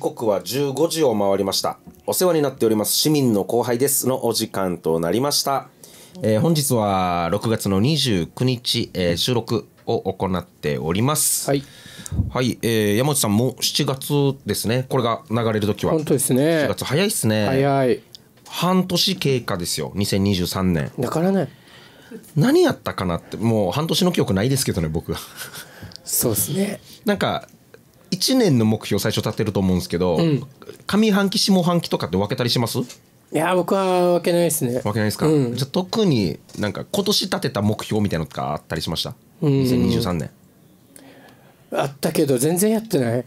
刻は15時を回りましたお世話になっております市民の後輩ですのお時間となりました、えー、本日は6月の29日、えー、収録を行っておりますはい、はいえー、山内さんも7月ですねこれが流れる時は本当ですね7月早いですね早い半年経過ですよ2023年だからね何やったかなってもう半年の記憶ないですけどね僕はそうですねなんか1年の目標最初立てると思うんですけど、うん、上半期下半期とかって分けたりしますいや僕は分けないですね分けないですか、うん、じゃ特になんか今年立てた目標みたいなのとかあったりしました、2023年あったけど全然やってない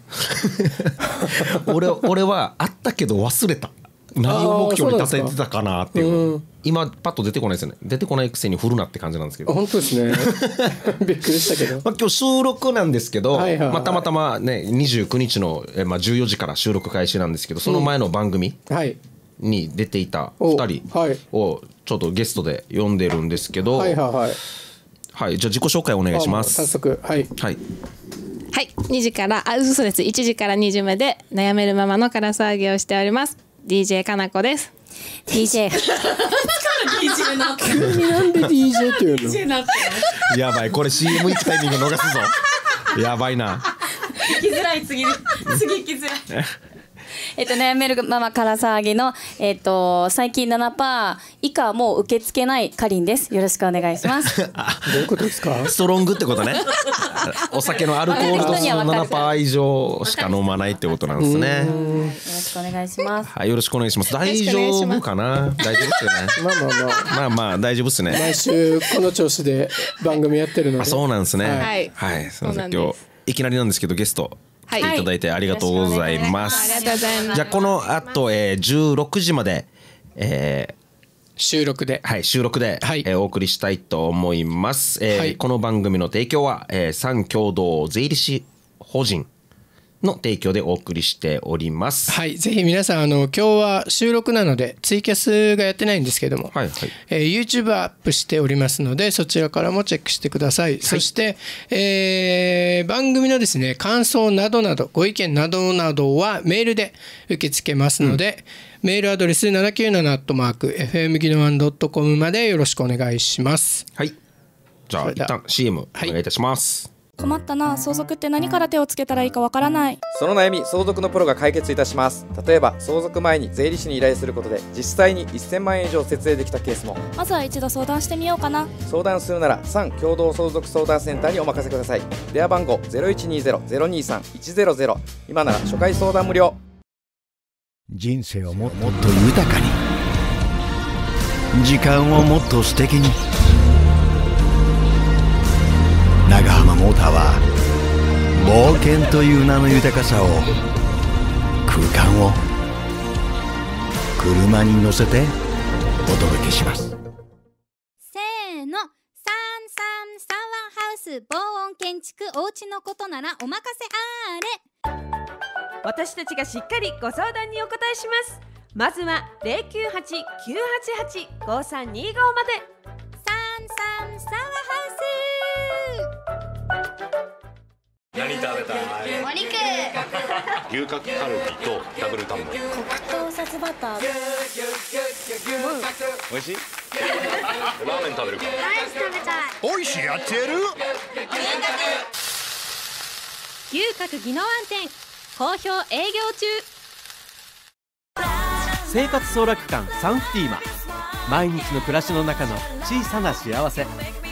俺俺はあったけど忘れた何を目標に立ててたかなっていう、うん、今パッと出てこないですよね出てこないくせに振るなって感じなんですけど本当ですね びっくりしたけど、まあ、今日収録なんですけど、はいはいはい、またまたまね29日の、まあ、14時から収録開始なんですけどその前の番組に出ていた2人をちょっとゲストで呼んでるんですけど、はいはいはい、はい、じゃあ自己紹介お願いします早速はい、はいはい、2時から、あ、嘘です。1時から2時まで悩めるままのから騒ぎをしております。DJ かなこです DJ 急 なんで DJ っていうのやばいこれ CM 行くタイミング逃すぞやばいな行きづらい次次行きづらい えっと、悩めるママから騒ぎの、えっと、最近7%以下もう受け付けないかりんです。よろしくお願いします。どういうことですかストロングってことね。お酒のアルコール度数パー以上しか飲まないってことなんですね。よろしくお願いします。はい、よろしくお願いします。大丈夫かな大丈夫ですよね。まあまあまあ。まあまあ大丈夫ですね。毎週この調子で番組やってるので。そうなんですね。はい。はい、すみません。今日いきなりなんですけどゲスト来ていただいてありがとうございます。はい、じゃあこの後、えー、16時まで、えー、収録で、はい、収録で、はい、えー、お送りしたいと思います、えー、はい、この番組の提供は、えー、三共同税理士法人の提供でお送りしております。はい、ぜひ皆さんあの今日は収録なのでツイキャスがやってないんですけども、はいはい、えー、YouTube アップしておりますのでそちらからもチェックしてください。はい、そして、えー、番組のですね感想などなどご意見などなどはメールで受け付けますので。うん、メールアドレス797アットマーク FM ギノワンドットコムまでよろしくお願いします。はい。じゃあ一旦 CM お願いいたします。はい困ったな相続って何から手をつけたらいいかわからないその悩み相続のプロが解決いたします例えば相続前に税理士に依頼することで実際に1000万円以上節税できたケースもまずは一度相談してみようかな相談するなら三共同相続相談センターにお任せください電話番号0120-023-100今なら初回相談無料人生をもっと豊かに時間をもっと素敵に長浜モーターは冒険という名の豊かさを空間を車に乗せてお届けしますせーの3ワ3ハウス防音建築おうちのことならお任せあれ私たちがしっかりご相談にお答えしますまずは098-988-5325まで333何食べたいお肉牛角カルビとダブルタンモ黒糖バター美味しいラーメン食べるかイス食べたい美味しいやってる牛角技能安店好評営業中生活総楽館サンフティーマ毎日の暮らしの中の小さな幸せ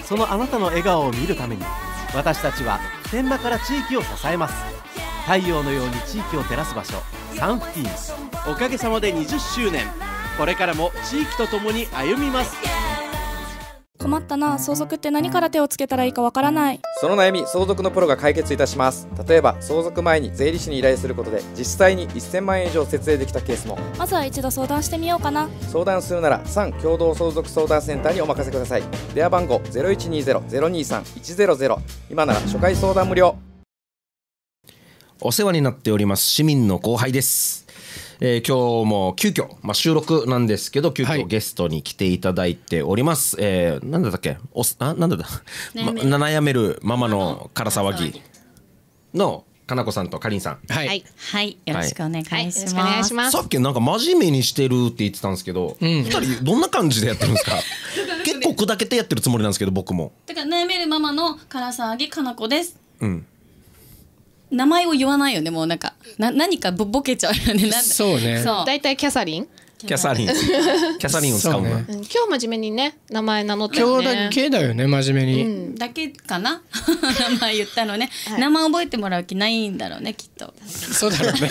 そのあなたの笑顔を見るために私たちは天場から地域を支えます太陽のように地域を照らす場所サンフティーンおかげさまで20周年これからも地域とともに歩みます困ったな相続って何から手をつけたらいいかわからないその悩み相続のプロが解決いたします例えば相続前に税理士に依頼することで実際に1000万円以上節税できたケースもまずは一度相談してみようかな相談するなら3共同相続相談センターにお任せください電話番号0120-023-100今なら初回相談無料お世話になっております市民の後輩ですえー、今日も急遽、まあ、収録なんですけど、急遽ゲストに来ていただいております。はい、えー、なんだったっけおあ、なんだった、ま、悩めるママのから騒ぎの、かなこさんとかりんさん。はい。はい。よろしくお願いします。さっきなんか真面目にしてるって言ってたんですけど、二、うん、人どんな感じでやってるんですか。結構砕けてやってるつもりなんですけど、僕も。だから悩めるママのか唐沢ぎかなこです。うん。名前を言わないよねもうなんかな何かぼボケちゃうよねなんそうねそう大体キャサリンキャサリンキャサリンを使うなそねうん今日真面目にね名前名乗った今日だけだよね真面目に、うんだけかな 名前言ったのね、はい名前覚えてもらう気ないんだろうねきっとそうだろうね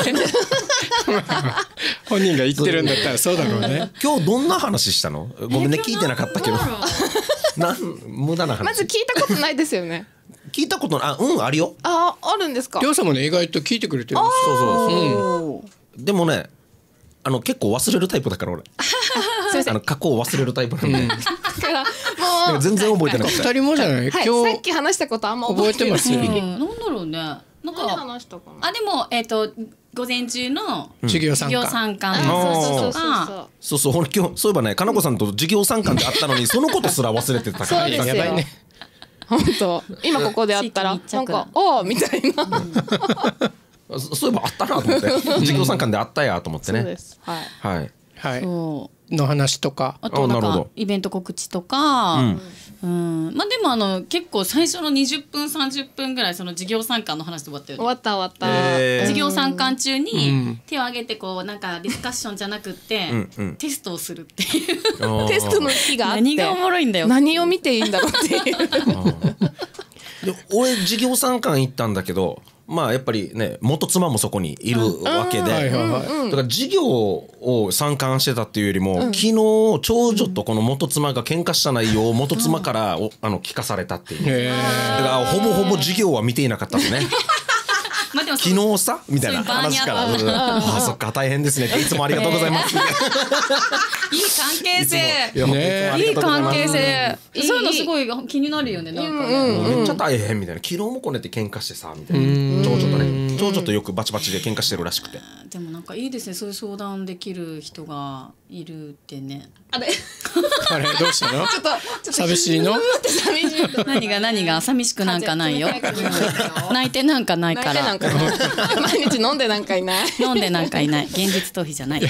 本人が言ってるんだったらそうだろうね今日どんな話したのごめんね聞いてなかったけど なん無駄な話まず聞いたことないですよね聞いたことあうんあるよああるんですかりょうさんもね意外と聞いてくれてるんですそうそうそうでもねあの結構忘れるタイプだから俺あの過去を忘れるタイプなんで、もう全然覚えてない二人もじゃない今はい、さっき話したことあんま覚えてないますようんなんだろうねなんか話したかなあでもえっと午前中の授業参授参観そうそうそうそうそうそう俺今日そういえばねかなこさんと授業参観で会ったのにそのことすら忘れてたかそうですよやばいね本当今ここで会ったらなんか「おお」みたいな。そういえばあったなと思って授 業参観であったやと思ってね。はい、はいはい、そうの話とかあとなんかイベント告知とか、うん、うんまあでもあの結構最初の20分30分ぐらいその事業参観の話で終わったよね終わった終わった、えー、事業参観中に手を挙げてこうなんかディスカッションじゃなくて、テストをするっていうテストの日があって何がおもろいんだよ何を見ていいんだろうっていう俺授業参観行ったんだけどまあやっぱりね元妻もそこにいるわけで、だから事業を参観してたっていうよりも、うん、昨日長女とこの元妻が喧嘩した内容を元妻からお、あの聞かされたっていうだからほぼほぼ事業は見ていなかったのね。昨日さみたいな話から「ううあそっか大変ですね」いつもありがとうございます」いい関係性いい関係性そういうのすごい気になるよねなんかね、めっちゃ大変みたいな昨日もこねて喧嘩してさみたいな。長女とね長女とよくバチバチで喧嘩してるらしくてでもなんかいいですねそういう相談できる人がいるってねあれあれどうしたの ちょっとちょっと寂しいの何が何が寂しくなんかないよ泣いてなんかないから毎日飲んでなんかいない飲んでなんかいない現実逃避じゃない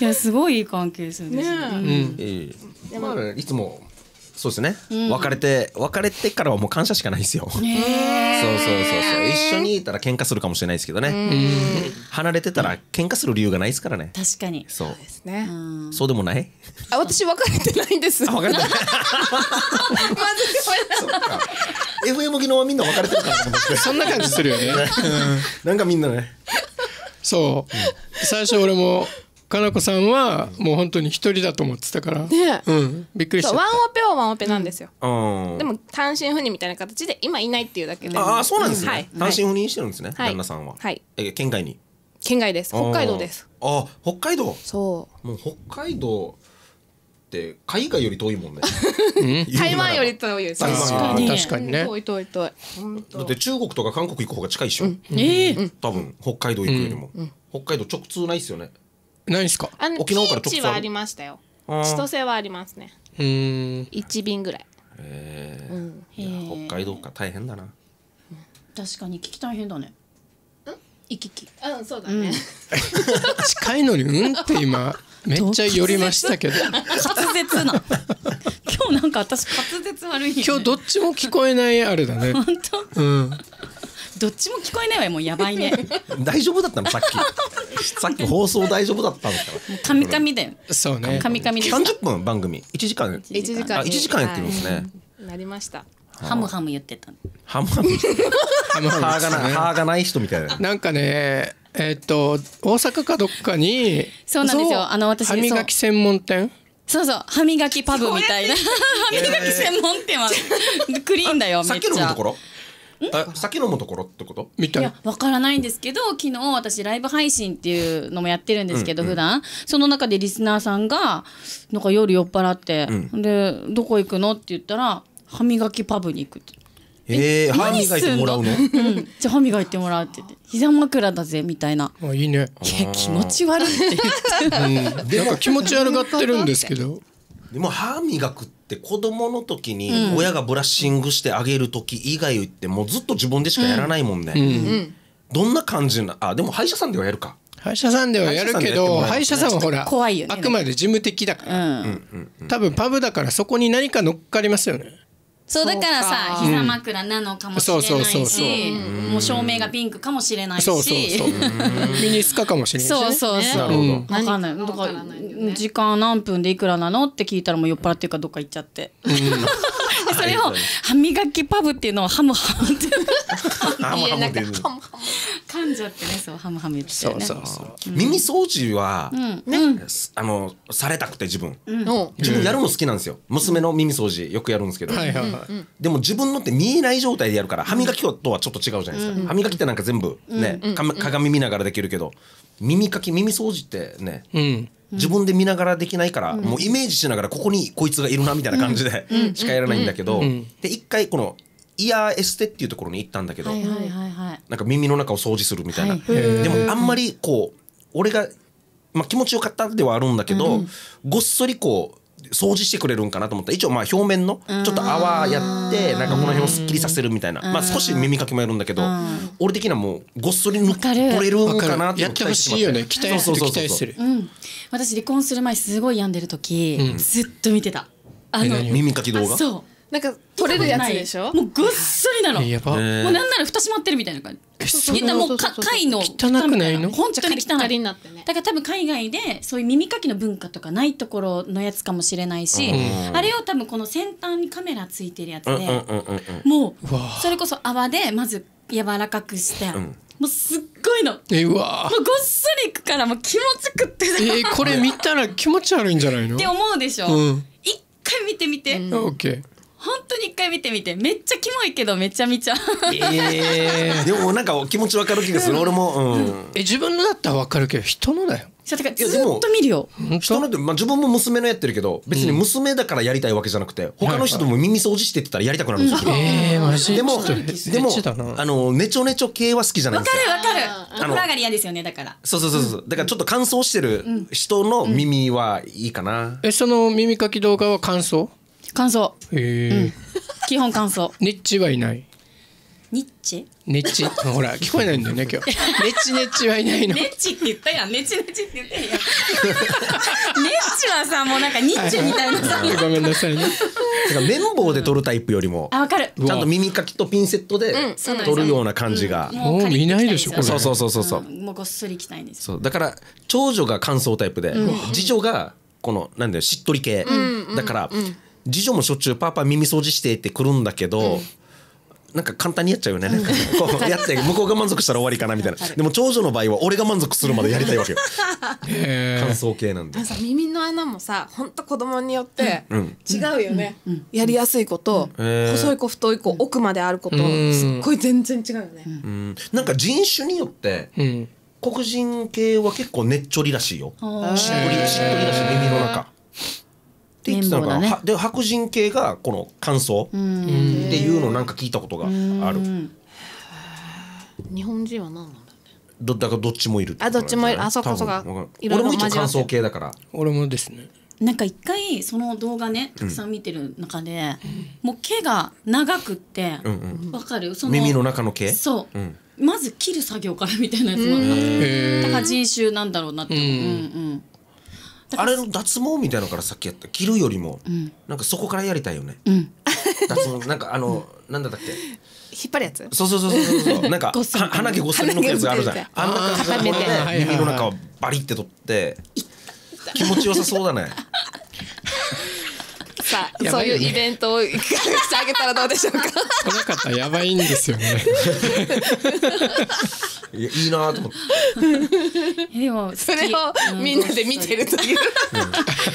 いやすごいいい関係ですね。ねうん、うん、いつもそうですね、別れて別れてからはもう感謝しかないですよ、そうそうそうそう一緒にいたら喧嘩するかもしれないですけどね、離れてたら喧嘩する理由がないですからね確かにそうですね、そうでもないあ私別れてないんです別れてないまずそっか FM 機能はみんな別れてるからそんな感じするよね、なんかみんなねそう、最初俺もかなこさんはもう本当に一人だと思ってたから、ねうん、びっくりしたワンオペはワンオペなんですよ、うん、でも単身赴任みたいな形で今いないっていうだけでああそうなんですはいね、単身赴任してるんですね、はい旦那さんは、はいえ県外に県外です北海道ですああ北海道そうもう北海道って海外より遠いもんね台湾より遠いです台湾あー確かにね遠い遠い遠いだって中国とか韓国行く方が近いでしょ、うええ多分北海道行くよりも、北海道直通ないっすよねないですかあの沖縄から特地はありましたよ千歳はありますね一便ぐらいへえ、うん、北海道か大変だな確かに行き来大変だね行き来うんそうだね、近いのにうんって今めっちゃ寄りましたけど滑舌な 今日なんか私滑舌悪い、今日どっちも聞こえないあれだね 本当うんどっちも聞こえないわもうやばいね大丈夫だったのさっきさっき放送大丈夫だったんですから。カミカミだよ。そうね。カミカミ三十分番組、一時間。一時間。一時間やってるんですね。なりました。ハムハム言ってた。ハムハム。ハムハム。がない、歯がない人みたいな。なんかね、えっと、大阪かどっかに。そうなんですよ。あの、私。歯磨き専門店。そうそう歯磨きパブみたいな歯磨き専門店はクリーンだよめっちゃ。さっきのところ。酒飲むところってことみたいいやわからないんですけど昨日私ライブ配信っていうのもやってるんですけど、うんうん、普段その中でリスナーさんがなんか夜酔っ払って、うん、でどこ行くのって言ったら歯磨きパブに行くって。ええー、歯磨いてもらうの？うん、じゃ歯磨いてもらうって言って、膝枕だぜみたいな。あいいね。い気持ち悪いって言って。うん、なん気持ち悪がってるんですけど。でも歯磨くって。って子供の時に親がブラッシングしてあげる時以外ってもうずっと自分でしかやらないもんね。うん、どんな感じなあでも歯医者さんではやるか。歯医者さんではやるけど歯医者さんはほら怖いよ、ね、あくまで事務的だから、うん、多分パブだからそこに何か乗っかりますよね。そうだからさ膝枕なのかもしれないしもう照明がピンクかもしれないしそうそうそう ミニスカかもしれないし、そうそうそうかんないだから時間何分でいくらなのって聞いたらもう酔っ払ってるかどっか行っちゃって、それを歯磨きパブっていうのをハムハムって噛んじゃってねそうハムハム言ってそうそう、う耳掃除は、うん、あのされたくて自分、自分やるの好きなんですよ娘の耳掃除よくやるんですけど、はいはいでも自分のって見えない状態でやるから歯磨きとはちょっと違うじゃないですか、歯磨きってなんか全部ね、鏡見ながらできるけど耳かき耳掃除ってね、自分で見ながらできないから、もうイメージしながらここにこいつがいるなみたいな感じで、しかやらないんだけど、で一回このイヤーエステっていうところに行ったんだけど、なんか耳の中を掃除するみたいな、でもあんまりこう俺が、まあ、気持ちよかったではあるんだけど、ごっそりこう掃除してくれるんかなと思った一応まあ表面のちょっと泡やってなんかこの辺をすっきりさせるみたいな、まあ、少し耳かきもやるんだけど、俺的にはもうごっそり抜取れるんかなってやってほしいよね期待する期待する、うん、私離婚する前すごい病んでる時、うん、ずっと見てたあの耳かき動画そうなんか取れるやつでしょもうぐっすりなのやばもうなんなら蓋閉まってるみたいな感じみんなもう貝の汚くないの本当に汚いだから多分海外でそういう耳かきの文化とかないところのやつかもしれないしあれを多分この先端にカメラついてるやつでもうそれこそ泡でまず柔らかくしてもうすっごいのえうわもうごっそりいくからもう気持ちくってえこれ見たら気持ち悪いんじゃないのって思うでしょう一回見てみてオッケー本当に一回見てみてめっちゃキモいけどめちゃめちゃえー、でもなんか気持ちわかる気がする俺も、うん、え自分のだったらわかるけど人のだよそうてかずっと見るよ人のって、まあ、自分も娘のやってるけど別に娘だからやりたいわけじゃなくて、うん、他の人とも耳掃除してってたらやりたくなるんですよ、えー、マい、でもでもあのネチョネチョ系は好きじゃないですかわかるわかるお風呂上がり嫌ですよねだからそうそうそうそう、うん、だからちょっと乾燥してる人の耳はいいかな、うん、えその耳かき動画は乾燥乾燥へえ、基本乾燥ネッチはいないニッチネッチほら聞こえないんだよね今日ネッチネッチはいないのネッチって言ったやんネッチネッチって言ったやんネッチはさもうなんかニッチみたいなさ、ごめんなさいねだから綿棒で取るタイプよりも、あ分かるちゃんと耳かきとピンセットで取るような感じが、もう見ないでしょう。そうそうそうそうそう、もうごっそりきたいんですそうだから長女が乾燥タイプで、次女がこのなんだよしっとり系、だから、次女もしょっちゅう「パパ耳掃除して」って来るんだけど、うんなんか簡単にやっちゃうよね。なんかこうやって向こうが満足したら終わりかなみたいな。でも長女の場合は俺が満足するまでやりたいわけよ。感想系なんで。さ耳の穴もさ、本当子供によって違うよね。うんうん、やりやすい子と、うん、細い子太い子奥まである子とすっごい全然違うよね。なんか人種によって。黒人系は結構ねっちょりらしいよ。しっとりしっとりだし耳の中。って言ってたのが、ね、で白人系がこの感想っていうのをなんか聞いたことがある日本人は何なんだどだからどっちもいるあどっちもいるあそうかそうか俺も一応感想系だから俺もですねなんか一回その動画ねたくさん見てる中で、うん、もう毛が長くってわ、うんうん、かるその耳の中の毛そう、うん、まず切る作業からみたいなやつもあっただから人種なんだろうなって、うんうん、うんうんあれの脱毛みたいなのからさっきやった切るよりも、うん、なんかそこからやりたいよね、うん、脱毛なんかあの、うん、なんだったっけ引っ張るやつそうそうそうそうそうなんか 鼻毛ごっそり抜やつがあるじゃんあんな感じでで耳の中をバリって取って気持ちよさそうだねさあ、ね、そういうイベントをしてあげたらどうでしょうかなこの方やばいんですよね いいいなと思ってでもそれをみんなで見てるという、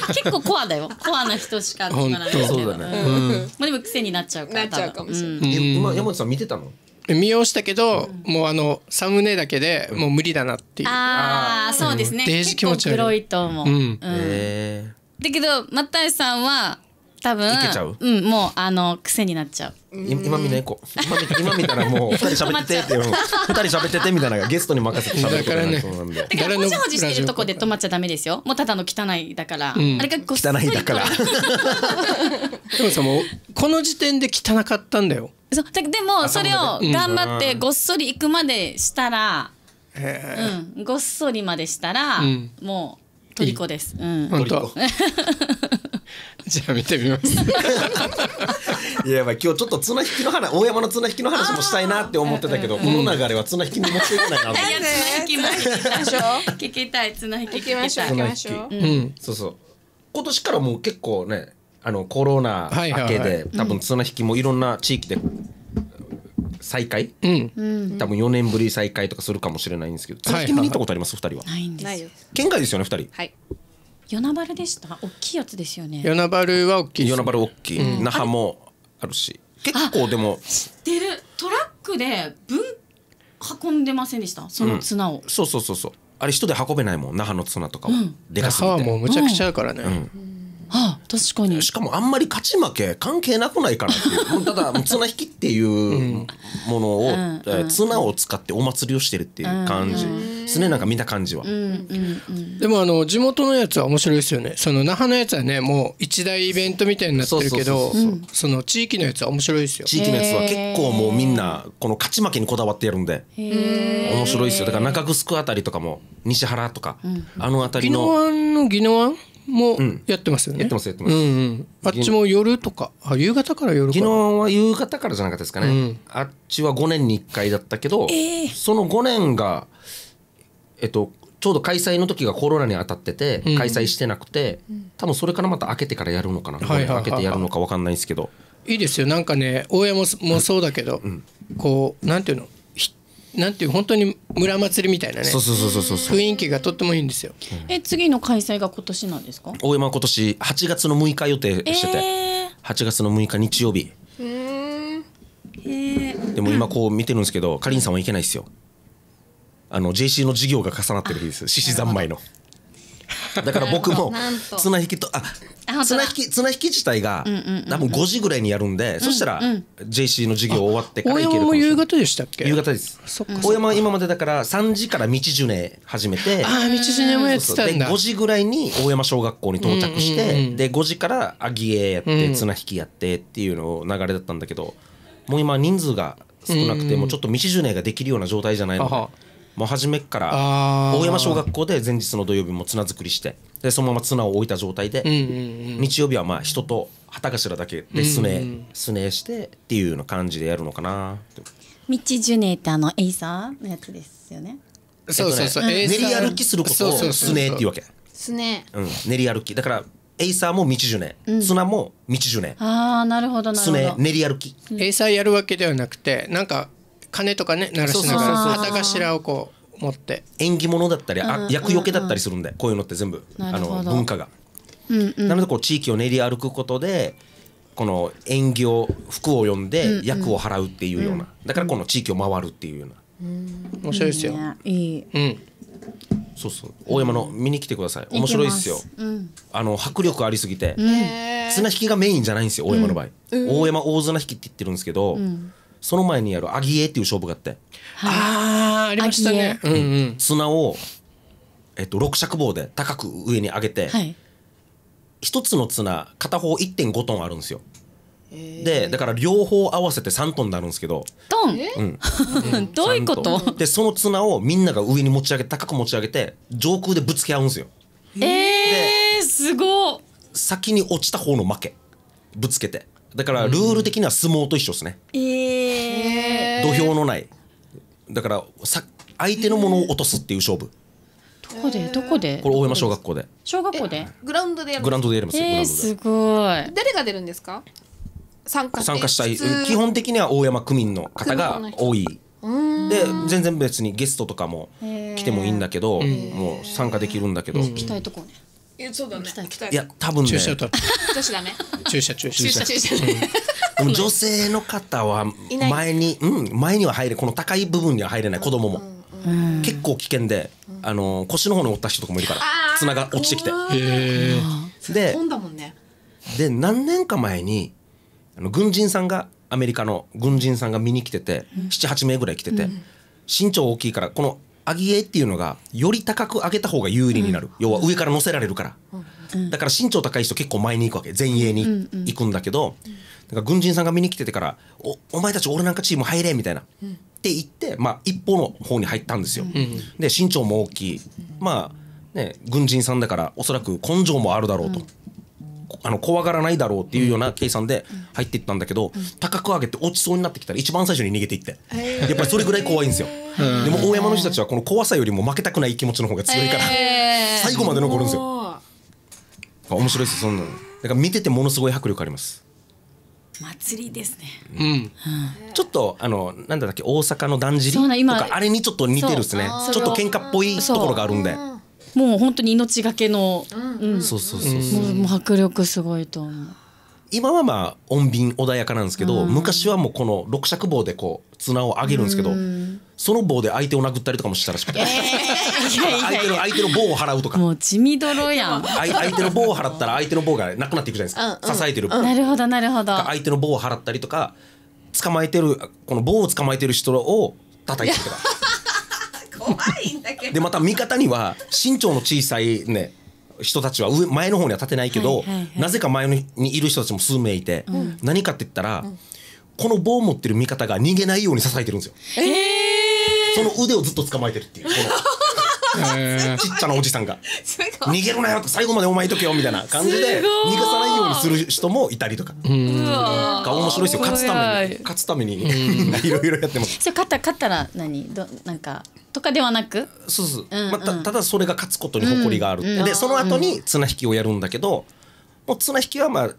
結構コアだよコアな人しか聞かないけそうだね、うん、まあでも癖になっちゃうからなっちゃうかもしれない、うん、山本さん見てたの見ようしたけど、うん、もうあのサムネだけでもう無理だなっていうああそうですね、うん、黒いと思う、うん、うん、だけど又吉さんは多分いけちゃううんもうあの癖になっちゃう今見ないこ今見たらもう 二人喋っててって人喋っててみたいなゲストに任せて喋るとになそうなんでだからほじほじしてるとこで止まっちゃダメですよもうただの汚いだから、うん、あれがご汚いだから でもさもうこの時点で汚かったんだよそうでもそれを頑張ってごっそり行くまでしたら、うん、ごっそりまでしたら、うん、もうトリコです。うん、本当。じゃあ見てみます いやまあ今日ちょっと綱引きの話大山の綱引きの話もしたいなって思ってたけどこの流れは綱引きに持っていかないなと いや綱引きも聞きたい綱引き行きましょう綱引きうんそうそう今年からもう結構ねあのコロナ明けで多分綱引きもいろんな地域で再開、うん、多分4年ぶり再開とかするかもしれないんですけど綱引見たことあります二人はないんです県外ですよね二人はい与那原でした大きいやつですよね与那原は大きい与那原大きい、那覇もあるし結構でも知ってるトラックで分運んでませんでしたその綱を、そうそうそうそうあれ人で運べないもん那覇の綱とかは、でかすぎて那覇はもうむちゃくちゃだからね、うあ、確かにしかもあんまり勝ち負け関係なくないからた だ綱引きっていうものを、綱を使ってお祭りをしてるっていう感じ、ですねなんか見た感じは、でもあの地元のやつは面白いですよねその那覇のやつはねもう一大イベントみたいになってるけどその地域のやつは面白いですよ地域のやつは結構もうみんなこの勝ち負けにこだわってやるんで面白いですよだから中城あたりとかも西原とか、うん、あの辺りの宜野湾の宜野湾もやってますよね、うん、やってますやってます、うんうん、あっちも夜とかあ夕方から夜か昨日は夕方からじゃなかったですかね、うん、あっちは5年に1回だったけど、えー、その5年がえっとちょうど開催の時がコロナに当たってて開催してなくて、うん、多分それからまた開けてからやるのかな、はい、開けてやるのか分かんないんですけどいいですよなんかね大山もそうだけど、うん、こうなんていうのなんていう本当に村祭りみたいなね雰囲気がとってもいいんですよ、うん、え次の開催が今年なんですか大山今年8月の6日予定してて、えー、8月の6日日曜日、えー、でも今こう見てるんですけどかりんさんはいけないですよあの JC の授業が重なってる日です獅子三昧の。だから僕も 綱引きとあ綱引き綱引き自体が多分5時ぐらいにやるんで、そしたら JC の授業終わってから行けるかも夕方でしたっけ夕方です大山は今までだから3時から道ジュ始めてああ道ジュもやってたんだで5時ぐらいに大山小学校に到着して、で5時からアギエやって綱引きやってっていうの流れだったんだけどもう今人数が少なくてもうちょっと道ジュができるような状態じゃないので。もう初めから大山小学校で前日の土曜日も綱作りしてでそのまま綱を置いた状態で、日曜日はまあ人と旗頭だけでスネ、スネしてっていうような感じでやるのかなミッチジュネーってあのエイサーのやつですよねそうそうそう、練り歩きすることをスネっていうわけスネ、うん、練り歩きだからエイサーも道ジ十年、砂も道ジ十年ああなるほどスネ練り歩きエイサーやるわけではなくてなんか鐘とかね鳴らしながら旗頭をこう持って縁起物だったりあ厄除けだったりするんでこういうのって全部あの文化が。なのでこう地域を練り歩くことでこの縁起を服を呼んで役を払うっていうようなだからこの地域を回るっていうような面白いですよ。いい、うんそうそう大山の見に来てください面白いですよ、あの迫力ありすぎて、綱引きがメインじゃないんですよ大山の場合、大山大綱引きって言ってるんですけど、その前にやるアギエっていう勝負があって、はい、ああありましたね、うんうん、砂を、えっと、六尺棒で高く上に上げて、はい、つの綱片方1.5トンあるんですよでだから両方合わせて3トンになるんですけどトン、うん、どういうことでその綱をみんなが上に持ち上げて高く持ち上げて上空でぶつけ合うんですよえー、すご先に落ちた方の負けぶつけてだからルール的には相撲と一緒ですね、えー、土俵のないだからさ相手のものを落とすっていう勝負、どこでどこでこれ大山小学校で小学校でグラウンドでやるグラウンドでやりますよ、えー、すごい誰が出るんですか参加参加したい基本的には大山区民の方が多いで全然別にゲストとかも来てもいいんだけどもう参加できるんだけど行きたいとこねえそうだねいや多分ね注射女注射注射注射でも女性の方は前にうん前には入れこの高い部分には入れない子供も結構危険であの腰の方に折った人とかもいるから綱が落ちてきてでで何年か前にあの軍人さんがアメリカの軍人さんが見に来てて78名ぐらい来てて身長大きいからこの上げっていうのがより高く上げた方が有利になる、うん、要は上から乗せられるから、うん、だから身長高い人結構前に行くわけ前衛に行くんだけど、うんうん、だから軍人さんが見に来ててから「おお前たち俺なんかチーム入れ」みたいな、うん、って言って、まあ、一方の方に入ったんですよ。うんうん、で身長も大きいまあね軍人さんだからおそらく根性もあるだろうと。あの怖がらないだろうっていうような計算で入っていったんだけど、高く上げて落ちそうになってきたら一番最初に逃げていって、やっぱりそれぐらい怖いんですよ。でも大山の人たちはこの怖さよりも負けたくない気持ちの方が強いから、最後まで残るんですよ。面白いですそんなの。だから見ててものすごい迫力あります。祭りですね、うん、ちょっとあのなんだっけ大阪のだんじりとかあれにちょっと似てるですねちょっと喧嘩っぽいところがあるんで。もう本当に命がけの、うん、そうそうそうもう迫力すごいと思う。今はまあ穏便穏やかなんですけど、うん、昔はもうこの六尺棒でこう綱を上げるんですけど、うん、その棒で相手を殴ったりとかもしたらしくて、相手の相手の棒を払うとかもう血みどやん相手の棒を払ったら相手の棒がなくなっていくじゃないですか、うん支えてる、うん、なるほどなるほど相手の棒を払ったりとか捕まえてるこの棒を捕まえてる人を叩いてとか。怖いんだけどでまた味方には身長の小さいね人たちは上前の方には立てないけど、はいはいはい、なぜか前にいる人たちも数名いて、うん、何かって言ったら、うん、この棒を持ってる味方が逃げないように支えてるんですよ。えー、その腕をずっと捕まえてるっていう。このちっちゃなおじさんが逃げるなよと最後までお前いとけよみたいな感じで逃がさないようにする人もいたりとか顔面白いですよ勝つために勝つために いろいろやってます勝った勝ったら何どなんかとかではなくそうそう、うんうん、まあ、たただそれが勝つことに誇りがある、うんうん、でその後に綱引きをやるんだけどもう綱引きはまあどっ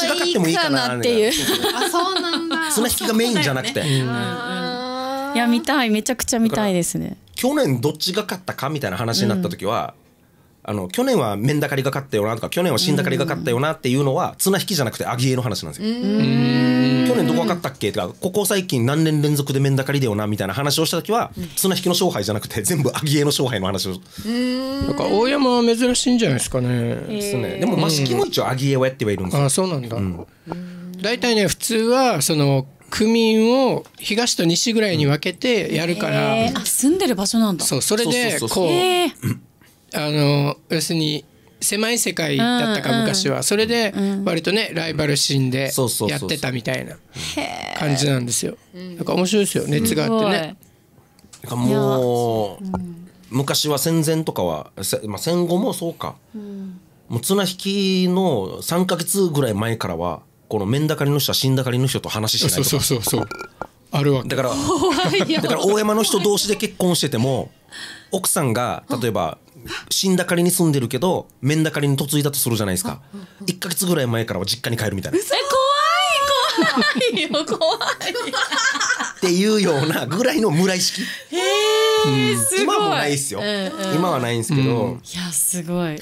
ちが勝ってもいいかなっていうあそうなんだ 綱引きがメインじゃなくて。うんうんいや見たいめちゃくちゃ見たいですね去年どっちが勝ったかみたいな話になった時は、うん、あの去年は面かりが勝ったよなとか去年は死んだかりが勝ったよなっていうのは綱引きじゃなくてアギエの話なんですよ。去年どこが勝ったっけとかここ最近何年連続で面かりだよなみたいな話をした時は綱引きの勝敗じゃなくて全部アギエの勝敗の話を。なんか大山は珍しいんじゃないですかね。ででも益城も一応アギエをやってはいるんですよ。あそうなんだ。大体ね普通はその区民を東と西ぐらいに分けてやるから、えー、住んでる場所なんだそうそれでこう、えー、あの要するに狭い世界だったか、昔はそれで割とねライバル心でやってたみたいな感じなんですよなんか面白いですよ熱があってねなんかもう昔は戦前とかは、まあ、戦後もそうか、もう綱引きの3か月ぐらい前からはこの面だかりの人は死んだかりの人と話ししないとそうそうそうそうあるわけだから怖いだから大山の人同士で結婚してても奥さんが例えば死んだかりに住んでるけど面だかりに嫁いだとするじゃないですか1か月ぐらい前からは実家に帰るみたいなえ怖い怖いよ怖いっていうようなぐらいの村意識へえ、うん、今もないですよ、うん、今はないんですけど、うん、いやすごい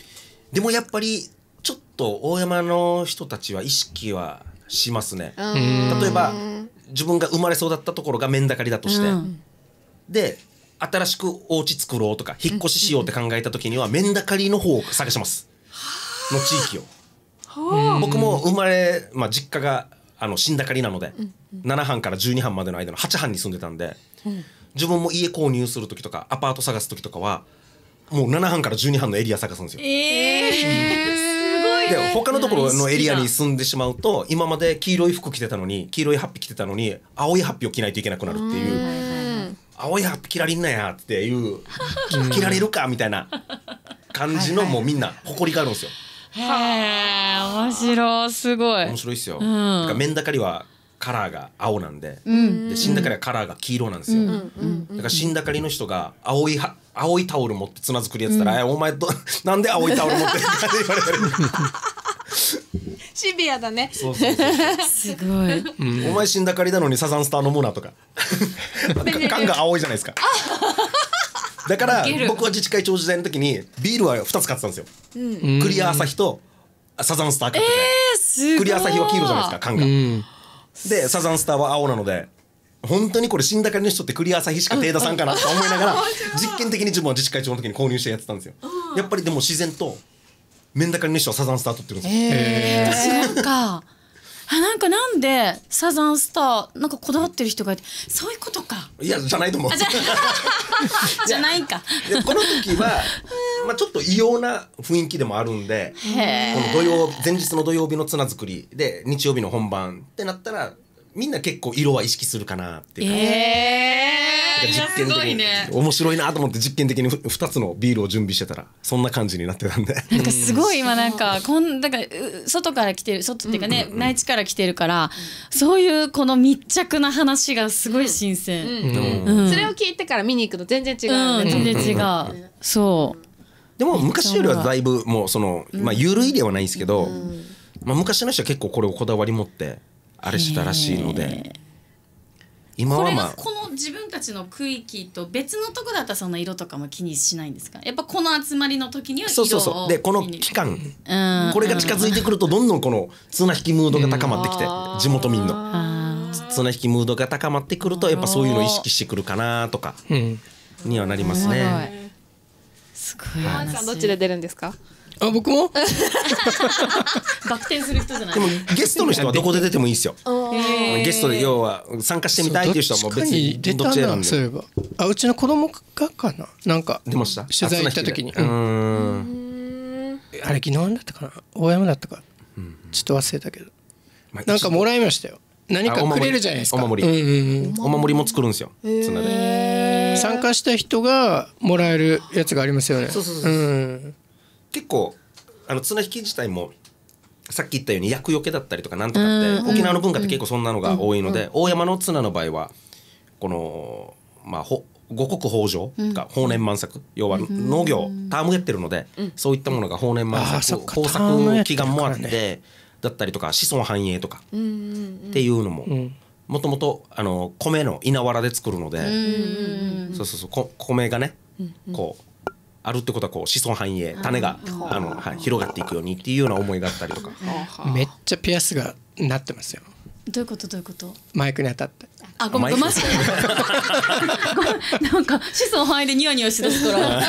でもやっぱりちょっと大山の人たちは意識はしますね例えば自分が生まれ育ったところが面だかりだとして、うん、で新しくお家作ろうとか引っ越ししようって考えた時には面だかりの方を探しますの地域を。僕も生まれ、まあ、実家があの死んだかりなので、うんうん、7班から12班までの間の8班に住んでたんで、うん、自分も家購入する時とかアパート探す時とかはもう7班から12班のエリア探すんですよ。えーで他のところのエリアに住んでしまうと今まで黄色い服着てたのに黄色いハッピー着てたのに青いハッピーを着ないといけなくなるっていう青いハッピー着られんなやっていう 着られるかみたいな感じのもうみんな誇りがあるんですよ。へー面白すごい面白いっすよ、うん、か面だかりはカラーが青なんで,、うん、で死んだかりはカラーが黄色なんですよ、だから死んだかりの人が青いハ青いタオル持って綱作りやってたら、うん、お前ど なんで青いタオル持ってるって言われてる。シビアだね。そうそうそうすごい、うん、お前死んだかりなのにサザンスターのムナと か。缶が青いじゃないですか。だから僕は自治会長時代の時にビールは2つ買ってたんですよ。うん、クリア朝日とサザンスター買ってえー、クリア朝日は黄色じゃないですか缶が。でサザンスターは青なので本当にこれ死んだかりの人ってクリア朝日しか手出さんかなと思いながら実験的に自分は自治会長の時に購入してやってたんですよ。やっぱりでも自然とメンダカの人はサザンスター撮ってるんですよ。えー、なんかなんかなんでサザンスターなんかこだわってる人がいてそういうことかいやじゃないと思う じゃないかこの時は、まあ、ちょっと異様な雰囲気でもあるんでこの土曜前日の土曜日の綱作りで日曜日の本番ってなったらみんな結構色は意識するかなっていうか、え実験的に、ね、面白いなと思って実験的に2つのビールを準備してたらそんな感じになってたんでなんかすごい今なんかこんだから外から来てる外っていうかね、うんうんうん、内地から来てるから、そういうこの密着な話がすごい新鮮、うんうん、それを聞いてから見に行くと全然違う、ね、全然違う、そうでも昔よりはだいぶもうそのまあ緩いではないんですけど、まあ、昔の人は結構これをこだわり持って。あれしたらしいので。今はまあこの自分たちの区域と別のとこだったらその色とかも気にしないんですかやっぱこの集まりの時にはそうそうそうでこの期間これが近づいてくるとどんどんこの綱引きムードが高まってきて地元民の綱引きムードが高まってくるとやっぱそういうの意識してくるかなとかにはなりますね。すごい。どちらで出るんですか？あ僕もバク 転する人じゃないでもゲストの人はどこで出てもいいですよ ゲストで要は参加してみたいっていう人はもう別にどっちんでそういえばあうちの子供がかななんか出ました取材行った時にあれ昨日だったかな大山だったか、ちょっと忘れたけど、なんかもらいましたよ何かくれるじゃないですかお守り、お守りも作るんですよツナで参加した人がもらえるやつがありますよねそうそうそう、うん結構あの綱引き自体もさっき言ったように厄除けだったりとかなんとかって沖縄の文化って結構そんなのが多いので大山の綱の場合はこのまあほ五穀豊穣が豊年満作、要は農業戯ってるので、そういったものが豊年満作豊作の祈願もあってだったりとか子孫繁栄とかっていうのも。もともとあの米の稲わらで作るので、そうそうそう米がね、こうあるってことはこう子孫繁栄種が、あのはい、広がっていくようにっていうような思いがあったりとかめっちゃピアスがなってますよどういうことどういうことマイクに当たってあごめんごめんごなんか子孫繁栄で ニヤニヤしだすからな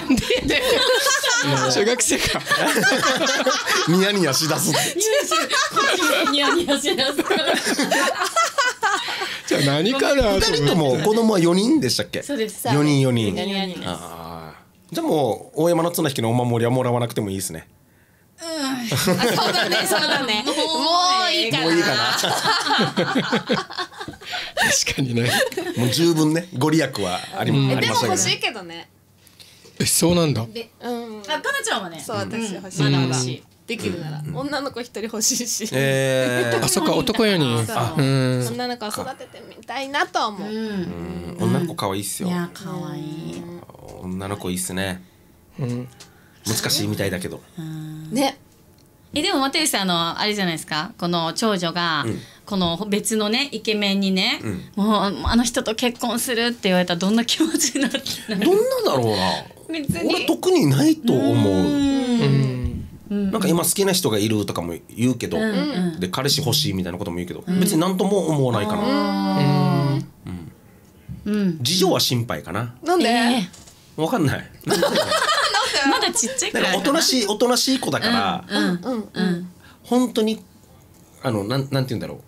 んでで小学生かニヤニヤしだすニヤニヤしだすじゃあ何かな二人とも子供は四人でしたっけそうです四人四人人ああじゃあもう大山の綱引きのお守りはもらわなくてもいいですねうん、そうだねそうだね もういいかなもういいかな確かにねもう十分ねご利益はあり,、うん、ありますたね、でも欲しいけどねえそうなんだうんあかなちゃんはねそう私欲しい、まだ欲しい、できるなら、うん女の子一人欲しいし、えー、あそっか男よりに女の子を育ててみたいなと思う、うん女の子可愛いっすよいや可愛い女の子いいっすね、うん、難しいみたいだけどねえでも又吉さんあのあれじゃないですかこの長女が、この別のねイケメンにね、うん、もうあの人と結婚するって言われたらどんな気持ちになるどんなだろうな 別に俺特にないと思うなんか今好きな人がいるとかも言うけど、で彼氏欲しいみたいなことも言うけど、別に何とも思わないかな、うん事情は心配かな、なんで、え分かんないまだちっちゃいからおとなしいおとなしい子だから、うんうんうん、本当にあのなんなんて言うんだろ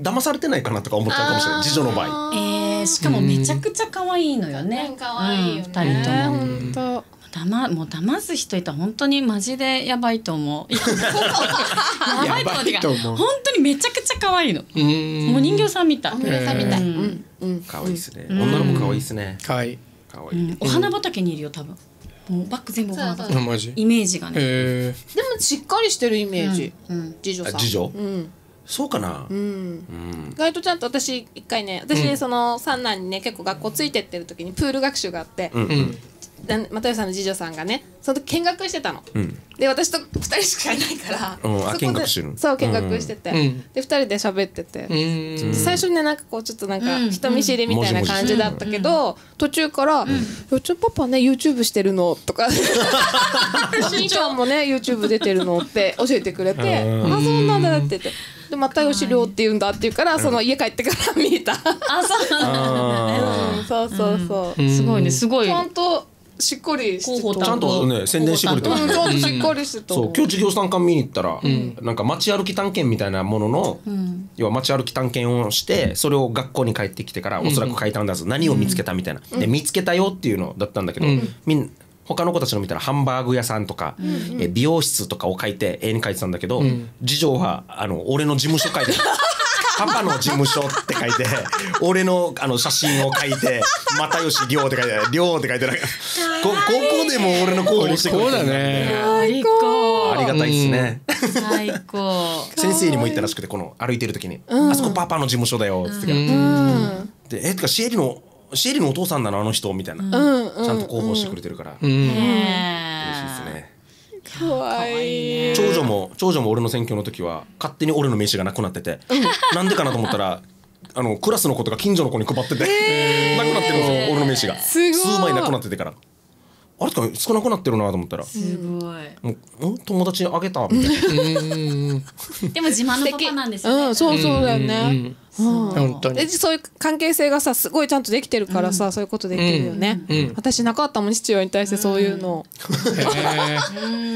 う騙されてないかなとか思っちゃうかもしれない次女の場合、えー、しかもめちゃくちゃ可愛いのよね可愛いよね、うん、人とも本当だまもう騙す人いたら本当にマジでやばいと思う やばいと思う本当にめちゃくちゃ可愛いのもう人形さんみたい人形さんみたい、うん可愛いですね、女の子可愛いですね可愛い可愛い、お花畑にいるよ多分もうバッグ全部お花畑イメージがね、でもしっかりしてるイメージ、うん次女さん次女、うんそうかな、うんうん、意外とちゃんと私一回ね私ね、その三男にね結構学校ついてってる時にプール学習があって、うん、又吉さんの次女さんがねその時見学してたの、うん、で私と2人しかいないから、見学してるそう見学してて、うん、で2人で喋ってて、うん、最初ねなんかこうちょっとなんか人見知りみたいな感じだったけど、途中から「うん、よちょパパね YouTube してるの」とか「しんちゃんもね YouTube 出てるの」って教えてくれて「あそうなんだ」って言って。で又吉亮って言うんだって言うから、その家帰ってから見えた。あ、そうなんだそうそうそう。すごいね、すごい。本当しっこりしてちゃんとね宣伝しこりれてん、しっかりしてた、そう今日授業参観見に行ったら、うん、なんか街歩き探検みたいなものの、うん、要は街歩き探検をして、それを学校に帰ってきてから、おそらく書いたんだぞ何を見つけたみたいな、で見つけたよっていうのだったんだけど、みん他の子たちの見たらハンバーグ屋さんとか、え美容室とかを書いて絵に描いてたんだけど、次女はあの俺の事務所書いてた。パパの事務所って書いて、俺のあの写真を書いて、又吉亮って書いて、亮って書いてない。こ、ここでも俺の候補にしてくれる。そうだね。最高。ありがたいですね。最高。先生にも言ったらしくて、この歩いてる時に、あそこパパの事務所だよってってで、え、てか、シエリの、シエリのお父さんなの、あの人みたいな。ちゃんと候補してくれてるから。嬉しいですね。い長女も長女も俺の選挙の時は勝手に俺の名刺がなくなってて なんでかなと思ったらあのクラスの子とか近所の子に配ってて、なくなってるんですよ俺の名刺が数枚なくなっててからあれか少なくなってるなと思ったらすごいもう友達あげたみたいな でも自慢のパパなんですよね、うん、そうそうだよね、本当にそういう関係性がさすごいちゃんとできてるからさ、うん、そういうことできるよね、うん、私なかったもん父親に対してそういうの、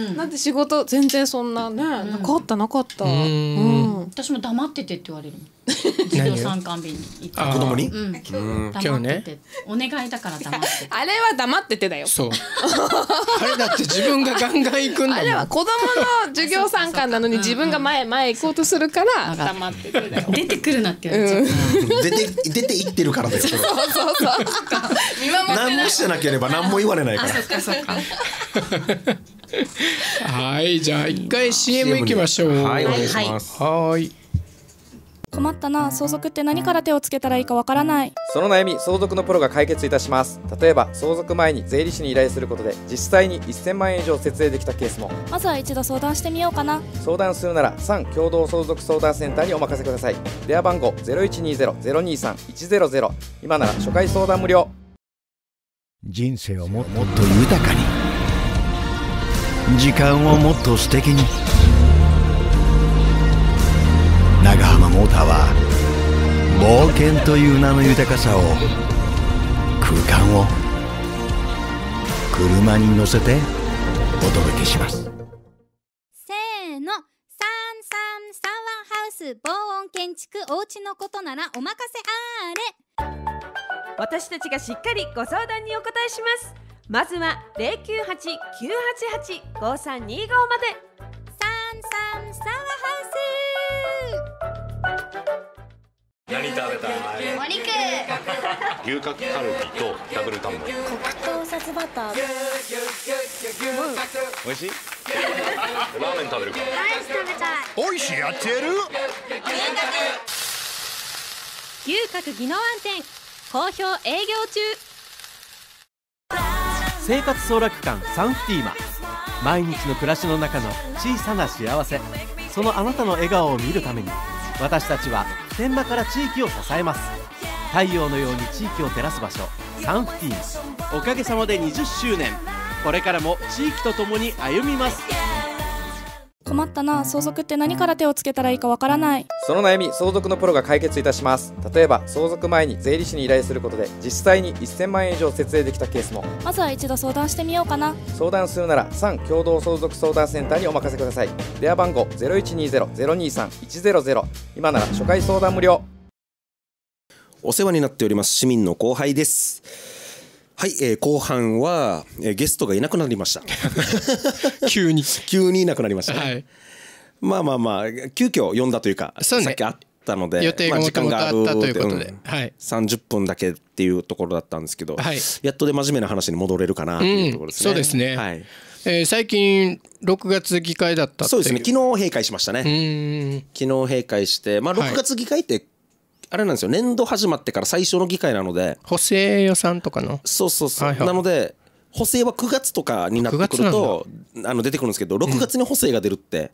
うん、なんて仕事全然そんなね、なかったなかった、うん私も黙っててって言われる 授業参観日に行った子供に、うん、黙ってて、ね、お願いだから黙っててあれは黙っててだよそう あれだって自分がガンガン行くんだもんあれは子供の授業参観なのに自分が前前行こうとするから黙っててだよ出てくるなってけど、うん、出て出て行ってるからだよそど。うそうそう見守ってない何もしてなければ何も言われないから はいじゃあ一回 CM いきましょうはいお願いしますはい困ったな相続って何から手をつけたらいいかわからないその悩み相続のプロが解決いたします例えば相続前に税理士に依頼することで実際に1000万円以上節税できたケースもまずは一度相談してみようかな相談するなら3共同相続相談センターにお任せください電話番号0120-023-100今なら初回相談無料人生をもっと豊かに時間をもっと素敵に長浜モーターは冒険という名の豊かさを空間を車に乗せてお届けしますせーの3ワ3ハウス防音建築おうちのことならお任せあれ私たちがしっかりご相談にお答えしますまずは098-988-5325までンサワハウス何食べたいお肉牛角カルビとダブルタン黒糖バター美味しいラーメン食べるかイス食べたい美味しいやってる牛角技能案店好評営業中生活総楽館サンフティーマ毎日の暮らしの中の小さな幸せそのあなたの笑顔を見るために私たちは天満から地域を支えます太陽のように地域を照らす場所サンフティーンおかげさまで20周年これからも地域とともに歩みます困ったな相続って何から手をつけたらいいかわからないその悩み相続のプロが解決いたします例えば相続前に税理士に依頼することで実際に1000万円以上節税できたケースもまずは一度相談してみようかな相談するなら3共同相続相談センターにお任せください電話番号0120-023-100今なら初回相談無料お世話になっております市民の後輩ですはい、えー、後半は、えー、ゲストがいなくなりました 急に 急にいなくなりました、ね、はい、まあまあまあ急遽呼んだというかそう、ね、さっきあったので予定がもととあったということで、うんはい、30分だけっていうところだったんですけど、はい、やっとで真面目な話に戻れるかなっていうところですね、うん、そうですね、はいえー、最近6月議会だったそうですね昨日閉会しましたね昨日閉会して、まあ、6月議会って、はいあれなんですよ年度始まってから最初の議会なので補正予算とかのそうそうそう、はいはい、なので補正は9月とかになってくるとあの出てくるんですけど6月に補正が出るって、うん、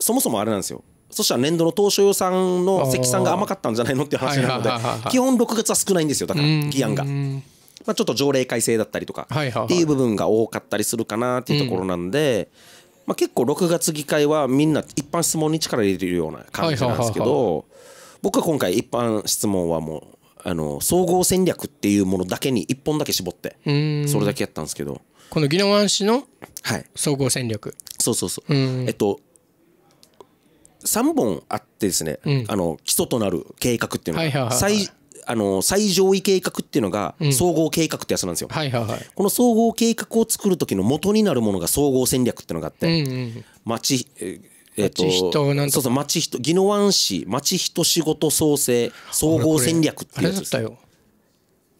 そもそもあれなんですよそしたら年度の当初予算の積算が甘かったんじゃないのっていう話なので基本6月は少ないんですよだから議案が。まあ、ちょっと条例改正だったりとかっていう部分が多かったりするかなっていうところなんで、まあ、結構6月議会はみんな一般質問に力入れるような感じなんですけど僕は今回一般質問はもうあの総合戦略っていうものだけに1本だけ絞ってそれだけやったんですけどこの宜野湾市の総合戦略、はい、そうそうそうえっと3本あってですね、うん、あの基礎となる計画っていうのが、はいはいはい、最あの最上位計画っていうのが総合計画ってやつなんですよ、うんはいはいはい、この総合計画を作る時の元になるものが総合戦略っていうのがあって、うんうん、町えっ、ー、と、なんそうそう、町人、宜野湾市、町人仕事創生総合戦略っていうやつあれだったよ。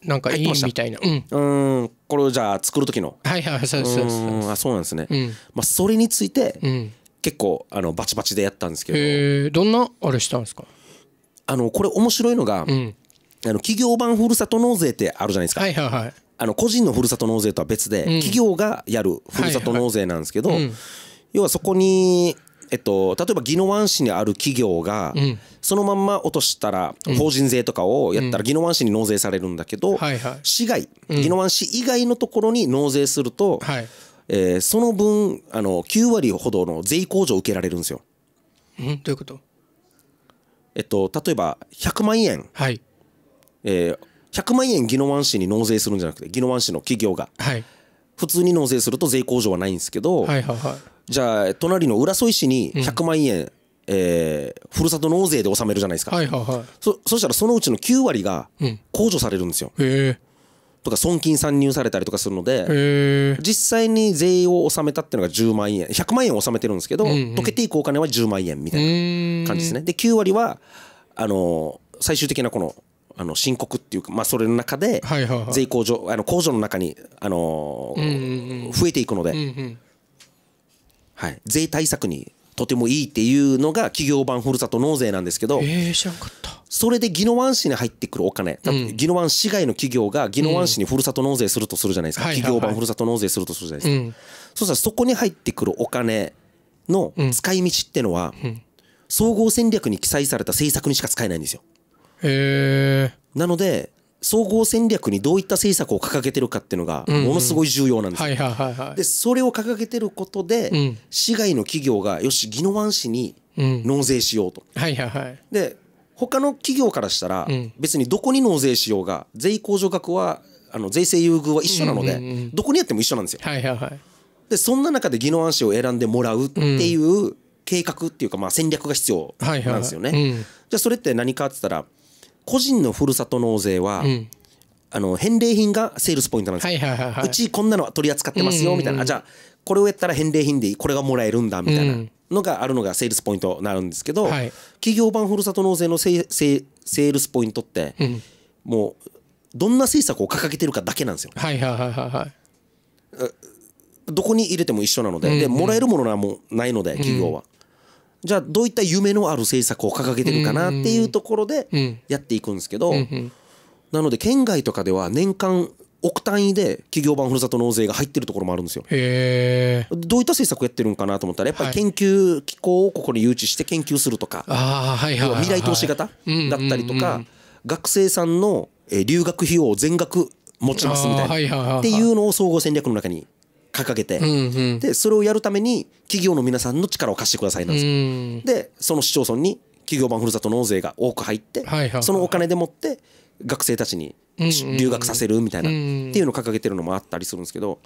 なんかいいみたいな。うん。うん、これをじゃあ作る時の。はいはい、そうですそうです。あ、そうなんですね。うん、まあそれについて、うん、結構あのバチバチでやったんですけど。えー、どんなあれしたんですか。あのこれ面白いのが、うん、あの企業版ふるさと納税ってあるじゃないですか。はいはいはい。あの個人のふるさと納税とは別で、企業がやるふるさと納税なんですけど、要はそこにえっと、例えば宜野湾市にある企業が、うん、そのまんま落としたら、法人税とかをやったら宜野湾市に納税されるんだけど、はいはい、市外宜野湾市以外のところに納税すると、はい、えー、その分あの9割ほどの税控除を受けられるんですよ。んどういうことえっと、例えば100万円、はい、えー、100万円宜野湾市に納税するんじゃなくて宜野湾市の企業が、はい、普通に納税すると税控除はないんですけど、はいはいはい、じゃあ隣の浦添市に100万円、うん、えー、ふるさと納税で納めるじゃないですか、はいはいはい、そそしたらそのうちの9割が控除されるんですよ、うん、とか損金参入されたりとかするので実際に税を納めたっていうのが10万円100万円納めてるんですけど、うんうん、溶けていくお金は10万円みたいな感じですねで9割はあのー、最終的なこのあの申告っていうか、まあ、それの中で税控除あの控除の中に、あのー、増えていくので。うんうんはい、税対策にとてもいいっていうのが企業版ふるさと納税なんですけど、えー、知らんかったそれで宜野湾市に入ってくるお金、うん、宜野湾市外の企業が宜野湾市にふるさと納税するとするじゃないですか、うん、企業版ふるさと納税するとするじゃないですか、そしたらそこに入ってくるお金の使い道ってのは、総合戦略に記載された政策にしか使えないんですよ。へえなので総合戦略にどういった政策を掲げてるかっていうのがものすごい重要なんですよ。でそれを掲げてることで、市外の企業がよし宜野湾市に納税しようと。で他の企業からしたら、別にどこに納税しようが税控除額はあの税制優遇は一緒なので、どこにやっても一緒なんですよ。でそんな中で宜野湾市を選んでもらうっていう計画っていうか、まあ、戦略が必要なんですよね。じゃあそれって何かって言ったら個人のふるさと納税は、うんあの返礼品がセールスポイントなんです、はいはいはいはい、うちこんなの取り扱ってますよみたいな、うんうん、じゃあこれをやったら返礼品でこれがもらえるんだみたいなのがあるのがセールスポイントになるんですけど、企業版ふるさと納税のセールスポイントって、うん、もうどんな政策を掲げてるかだけなんですよ。はいはいはいはい、どこに入れても一緒なのでうんうん、でもらえるものはもうないので企業は、じゃあどういった夢のある政策を掲げてるかなっていうところでやっていくんですけど、なので県外とかでは年間億単位で企業版ふるさと納税が入ってるところもあるんですよ。へどういった政策やってるんかなと思ったらやっぱり研究機構をここに誘致して研究するとか、はい、未来投資型だったりとか、学生さんの留学費用を全額持ちますみたいなっていうのを総合戦略の中に掲げて、でそれをやるために企業の皆さんの力を貸してくださいなんですよ。でその市町村に企業版ふるさと納税が多く入って、そのお金でもって学生たちに留学させるみたいなっていうのを掲げてるのもあったりするんですけど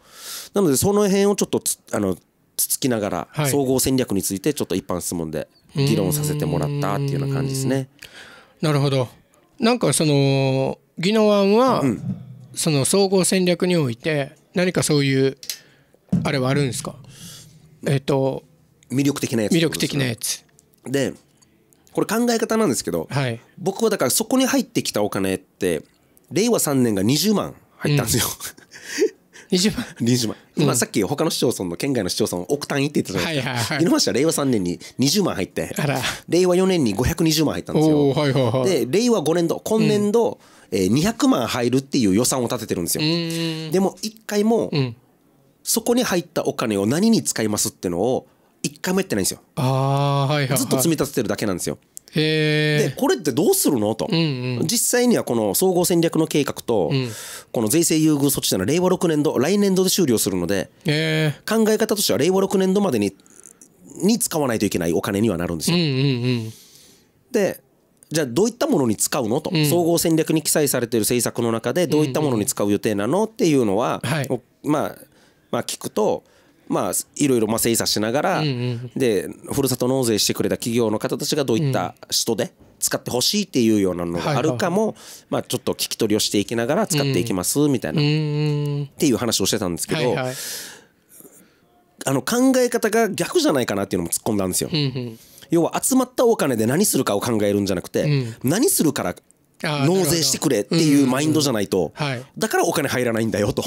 なのでその辺をちょっとあのつつきながら総合戦略についてちょっと一般質問で議論させてもらったっていうような感じですね。なるほどなんかその技能案は、その総合戦略において何かそういうあれはあるんですかえっ、ー、と魅力的なやつ、ね、魅力的なやつでこれ考え方なんですけど、はい、僕はだからそこに入ってきたお金って令和3年が20万入ったんですよ、うん、20万 ,20 万今さっき他の市町村の県外の市町村億単位って言ってたじゃないですか、はい市は令和3年に20万入って令和4年に520万入ったんですよ、はいはいはい、で令和5年度今年度、うんえー、200万入るっていう予算を立ててるんですよでも一回も、うんそこに入ったお金を何に使いますってのを1回もやってないんですよあ、はいはいはい、ずっと積み立ててるだけなんですよでこれってどうするのと、うんうん、実際にはこの総合戦略の計画と、うん、この税制優遇措置でいうのは令和6年度来年度で終了するので、考え方としては令和6年度までにに使わないといけないお金にはなるんですよ。うんうんうん、でじゃあどういったものに使うのと、うん、総合戦略に記載されている政策の中でどういったものに使う予定なのっていうのは、うんはい、まあまあ、聞くと。まあ、いろいろ精査しながら、でふるさと納税してくれた企業の方たちがどういった人で使ってほしいっていうようなのがあるかも、まあ、ちょっと聞き取りをしていきながら使っていきますみたいな、っていう話をしてたんですけど、あの考え方が逆じゃないかなっていうのも突っ込んだんですよ。要は集まったお金で何するかを考えるんじゃなくて、何するから納税してくれっていうマインドじゃないと、だからお金入らないんだよと。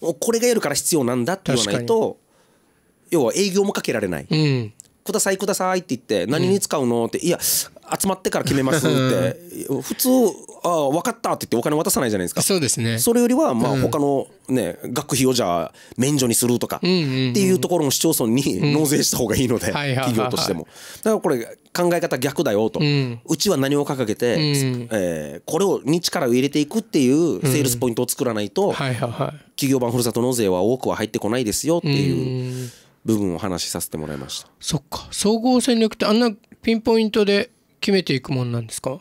これがやるから必要なんだって言わないと要は営業もかけられない、くださいくださいって言って何に使うのっていや集まってから決めますって普通あ分かったって言ってお金渡さないじゃないですかそうですねそれよりはまあ他のね学費をじゃあ免除にするとかっていうところも市町村に納税した方がいいので企業としてもだからこれ考え方逆だよとうちは何を掲げてえこれをに力を入れていくっていうセールスポイントを作らないと企業版ふるさと納税は多くは入ってこないですよっていう部分をお話しさせてもらいましたそっか総合戦略ってあんなピンポイントで決めていくもんなんですか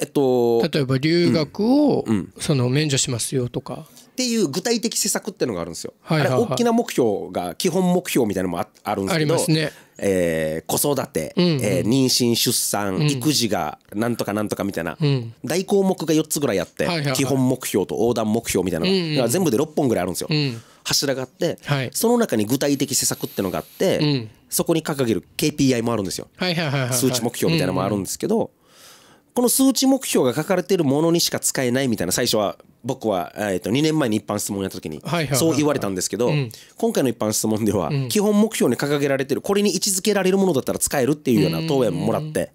えっと、例えば留学を、その免除しますよとか、っていう具体的施策っていうのがあるんですよ。はいはいはい、あれ大きな目標が基本目標みたいなのもあるんですけど、ね、えー、子育て、うんうん、えー、妊娠出産、うん、育児がなんとかなんとかみたいな、うん、大項目が4つぐらいあって、はいはいはい、基本目標と横断目標みたいなのが、うんうん、全部で6本ぐらいあるんですよ、うん、柱があって、はい、その中に具体的施策ってのがあって、そこに掲げる KPI もあるんですよ、はいはいはいはい、数値目標みたいなのもあるんですけど、この数値目標が書かれてるものにしか使えないみたいな最初は僕は、えー、と2年前に一般質問やった時にそう言われたんですけど、今回の一般質問では基本目標に掲げられてるこれに位置づけられるものだったら使えるっていうような答弁もらって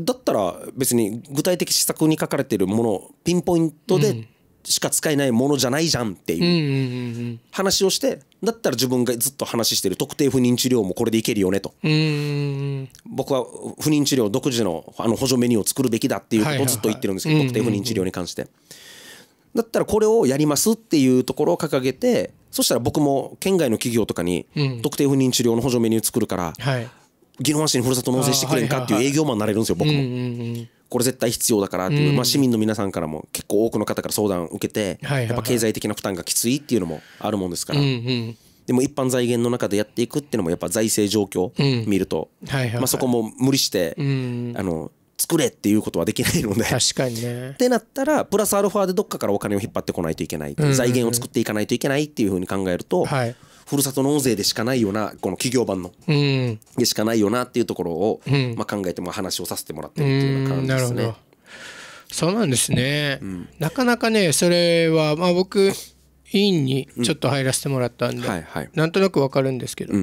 だったら別に具体的施策に書かれてるものピンポイントでしか使えないものじゃないじゃんっていう話をしてだったら自分がずっと話してる特定不妊治療もこれでいけるよねと僕は不妊治療独自のあの補助メニューを作るべきだっていうことをずっと言ってるんですけど特定不妊治療に関して。だったらこれをやりますっていうところを掲げてそしたら僕も県外の企業とかに特定不妊治療の補助メニュー作るから、宜野湾市にふるさと納税してくれんかっていう営業マンになれるんですよ僕も。これ絶対必要だからっていう、まあ、市民の皆さんからも結構多くの方から相談を受けて、やっぱ経済的な負担がきついっていうのもあるもんですから、でも一般財源の中でやっていくっていうのもやっぱ財政状況見ると、まあ、そこも無理して、あの作れっていうことはできないので確かにね。ってなったらプラスアルファでどっかからお金を引っ張ってこないといけない、財源を作っていかないといけないっていうふうに考えると、ふるさと納税でしかないようなこの企業版の、うん、でしかないよなっていうところを、うん、まあ、考えても話をさせてもらってるっていうような感じですね。そうなんですね、うん、なかなかねそれは、まあ、僕委員にちょっと入らせてもらったんで、うんはいはい、なんとなくわかるんですけど、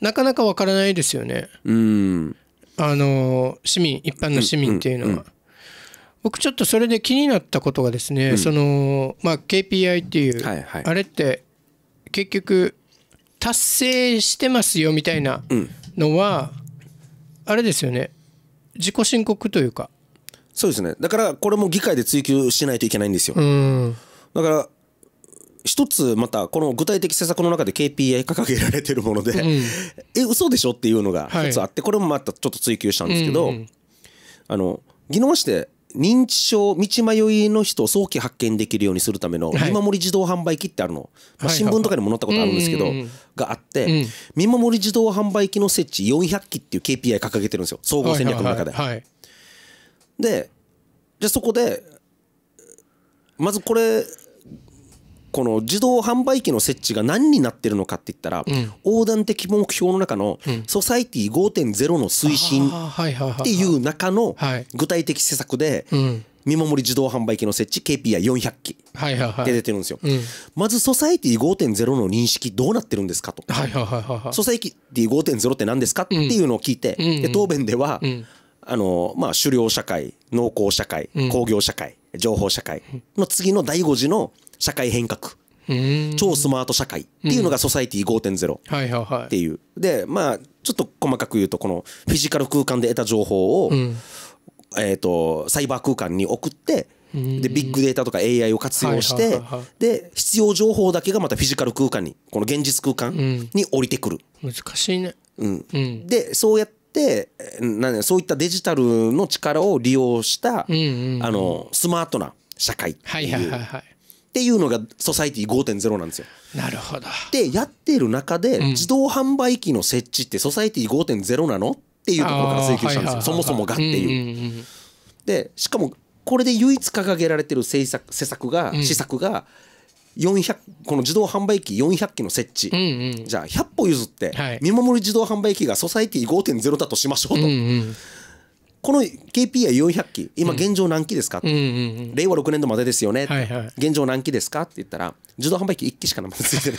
なかなかわからないですよね。うんあの市民一般の市民っていうのは。僕ちょっとそれで気になったことがですね、そのまあ KPI っていう、あれって結局達成してますよみたいなのは、あれですよね自己申告というかそうですねだからこれも議会で追及しないといけないんですよだから一つまたこの具体的施策の中で KPI 掲げられてるもので、うん、え嘘でしょっていうのが一つあって、これもまたちょっと追求したんですけど、あの技能して認知症道迷いの人を早期発見できるようにするための見守り自動販売機ってあるの、まあ、新聞とかにも載ったことあるんですけど、があって、見守り自動販売機の設置400機っていう KPI 掲げてるんですよ総合戦略の中で。でじゃあそこでまずこれこの自動販売機の設置が何になってるのかって言ったら、横断的目標の中の「ソサイティ5.0の推進」っていう中の具体的施策で見守り自動販売機の設置 KPI400 機って出てるんですよ。まず「ソサイティ5.0の認識どうなってるんですか?」と「ソサイティ5.0って何ですか?」っていうのを聞いてで答弁ではあのまあ狩猟社会農耕社会工業社会情報社会の次の第5次の「社会変革超スマート社会っていうのがソサイティ5.0っていうでまあちょっと細かく言うとこのフィジカル空間で得た情報をえとサイバー空間に送ってでビッグデータとか AI を活用してで必要情報だけがまたフィジカル空間にこの現実空間に降りてくる難しいねうんでそうやってなんそういったデジタルの力を利用したあのスマートな社会っていうっていうのがソサイティ5.0なんですよ。なるほど。でやってる中で自動販売機の設置ってソサイティ5.0なのっていうところから請求したんですよそもそもがっていう。でしかもこれで唯一掲げられてる政策施策が施策がこの自動販売機400機の設置、うんうん、じゃあ100歩譲って見守り自動販売機がソサイティ5.0だとしましょうと。うんうんこの KPI400 期今現状何期ですか、うん、令和6年度までですよね、はいはい、現状何期ですかって言ったら自動販売機1機しかまだついてない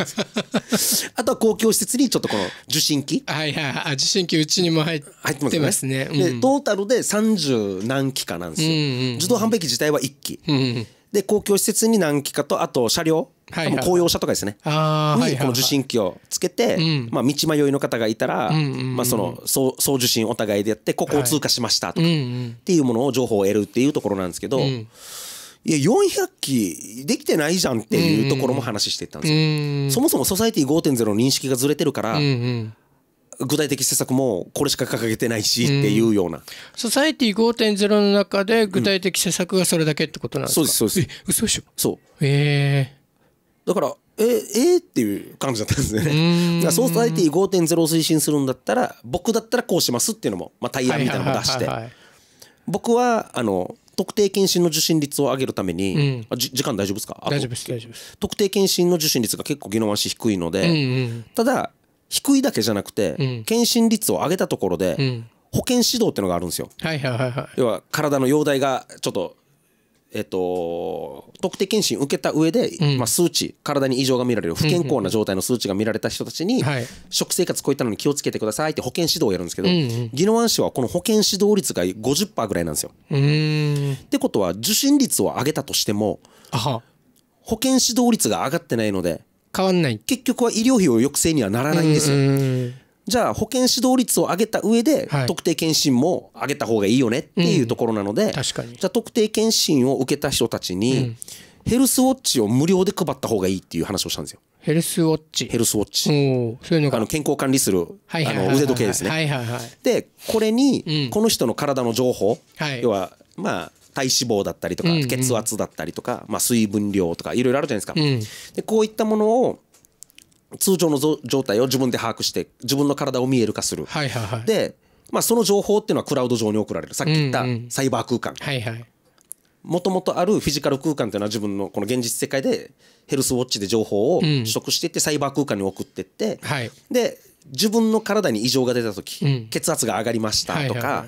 です あとは公共施設にちょっとこの受信機はいはい受信機うちにも入ってますね、ねうん、でトータルで30何機かなんですよ、うんうんうん、自動販売機自体は1機、うんうん、で公共施設に何機かとあと車両はいはい、公用車とかですね、にこの受信機をつけて、まあ、道迷いの方がいたら、まあ、その送受信お互いでやってここを通過しましたとか、っていうものを情報を得るっていうところなんですけど、いや400機できてないじゃんっていうところも話していったんですよ。そもそもソサエティ5.0の認識がずれてるから、具体的施策もこれしか掲げてないしっていうような、うん、ソサエティ5.0の中で具体的施策がそれだけってことなんですか、うん、そうですそうですえ嘘でしょそうへえーだからええー、っていう感じだったんですねソース IT5.0 を推進するんだったら僕だったらこうしますっていうのも、まあ、対案みたいなのも出して、僕はあの特定健診の受診率を上げるために、うん、時間大丈夫ですか大丈夫です大丈夫です。特定健診の受診率が結構宜野湾市低いので、うんうん、ただ低いだけじゃなくて、うん、検診率を上げたところで、うん、保険指導っていうのがあるんですよ、はいはいはいはい、要は体の容体がちょっとえっと、特定健診受けた上で、うん、まあ、数値体に異常が見られる不健康な状態の数値が見られた人たちに、うんうん、食生活こういったのに気をつけてくださいって保健指導をやるんですけど、宜野湾市はこの保健指導率が50%ぐらいなんですよ。ってことは受診率を上げたとしても保健指導率が上がってないので変わんない結局は医療費を抑制にはならないんですよ。じゃあ保険指導率を上げた上で、特定健診も上げた方がいいよねっていうところなので、うん、じゃあ特定健診を受けた人たちに、ヘルスウォッチを無料で配った方がいいっていう話をしたんですよ。ヘルスウォッチヘルスウォッチそういうのあの健康管理する、あの腕時計ですね。はいはいはい、でこれに、この人の体の情報、はい、要はまあ体脂肪だったりとか、血圧だったりとか、まあ、水分量とかいろいろあるじゃないですか、でこういったものを通常の状態を自分で把握して自分の体を見える化する、はいはいはい、で、まあ、その情報っていうのはクラウド上に送られるさっき言ったサイバー空間、もともとあるフィジカル空間というのは自分のこの現実世界でヘルスウォッチで情報を取得していってサイバー空間に送っていって、うん、で自分の体に異常が出た時、うん、血圧が上がりましたとか、はいはい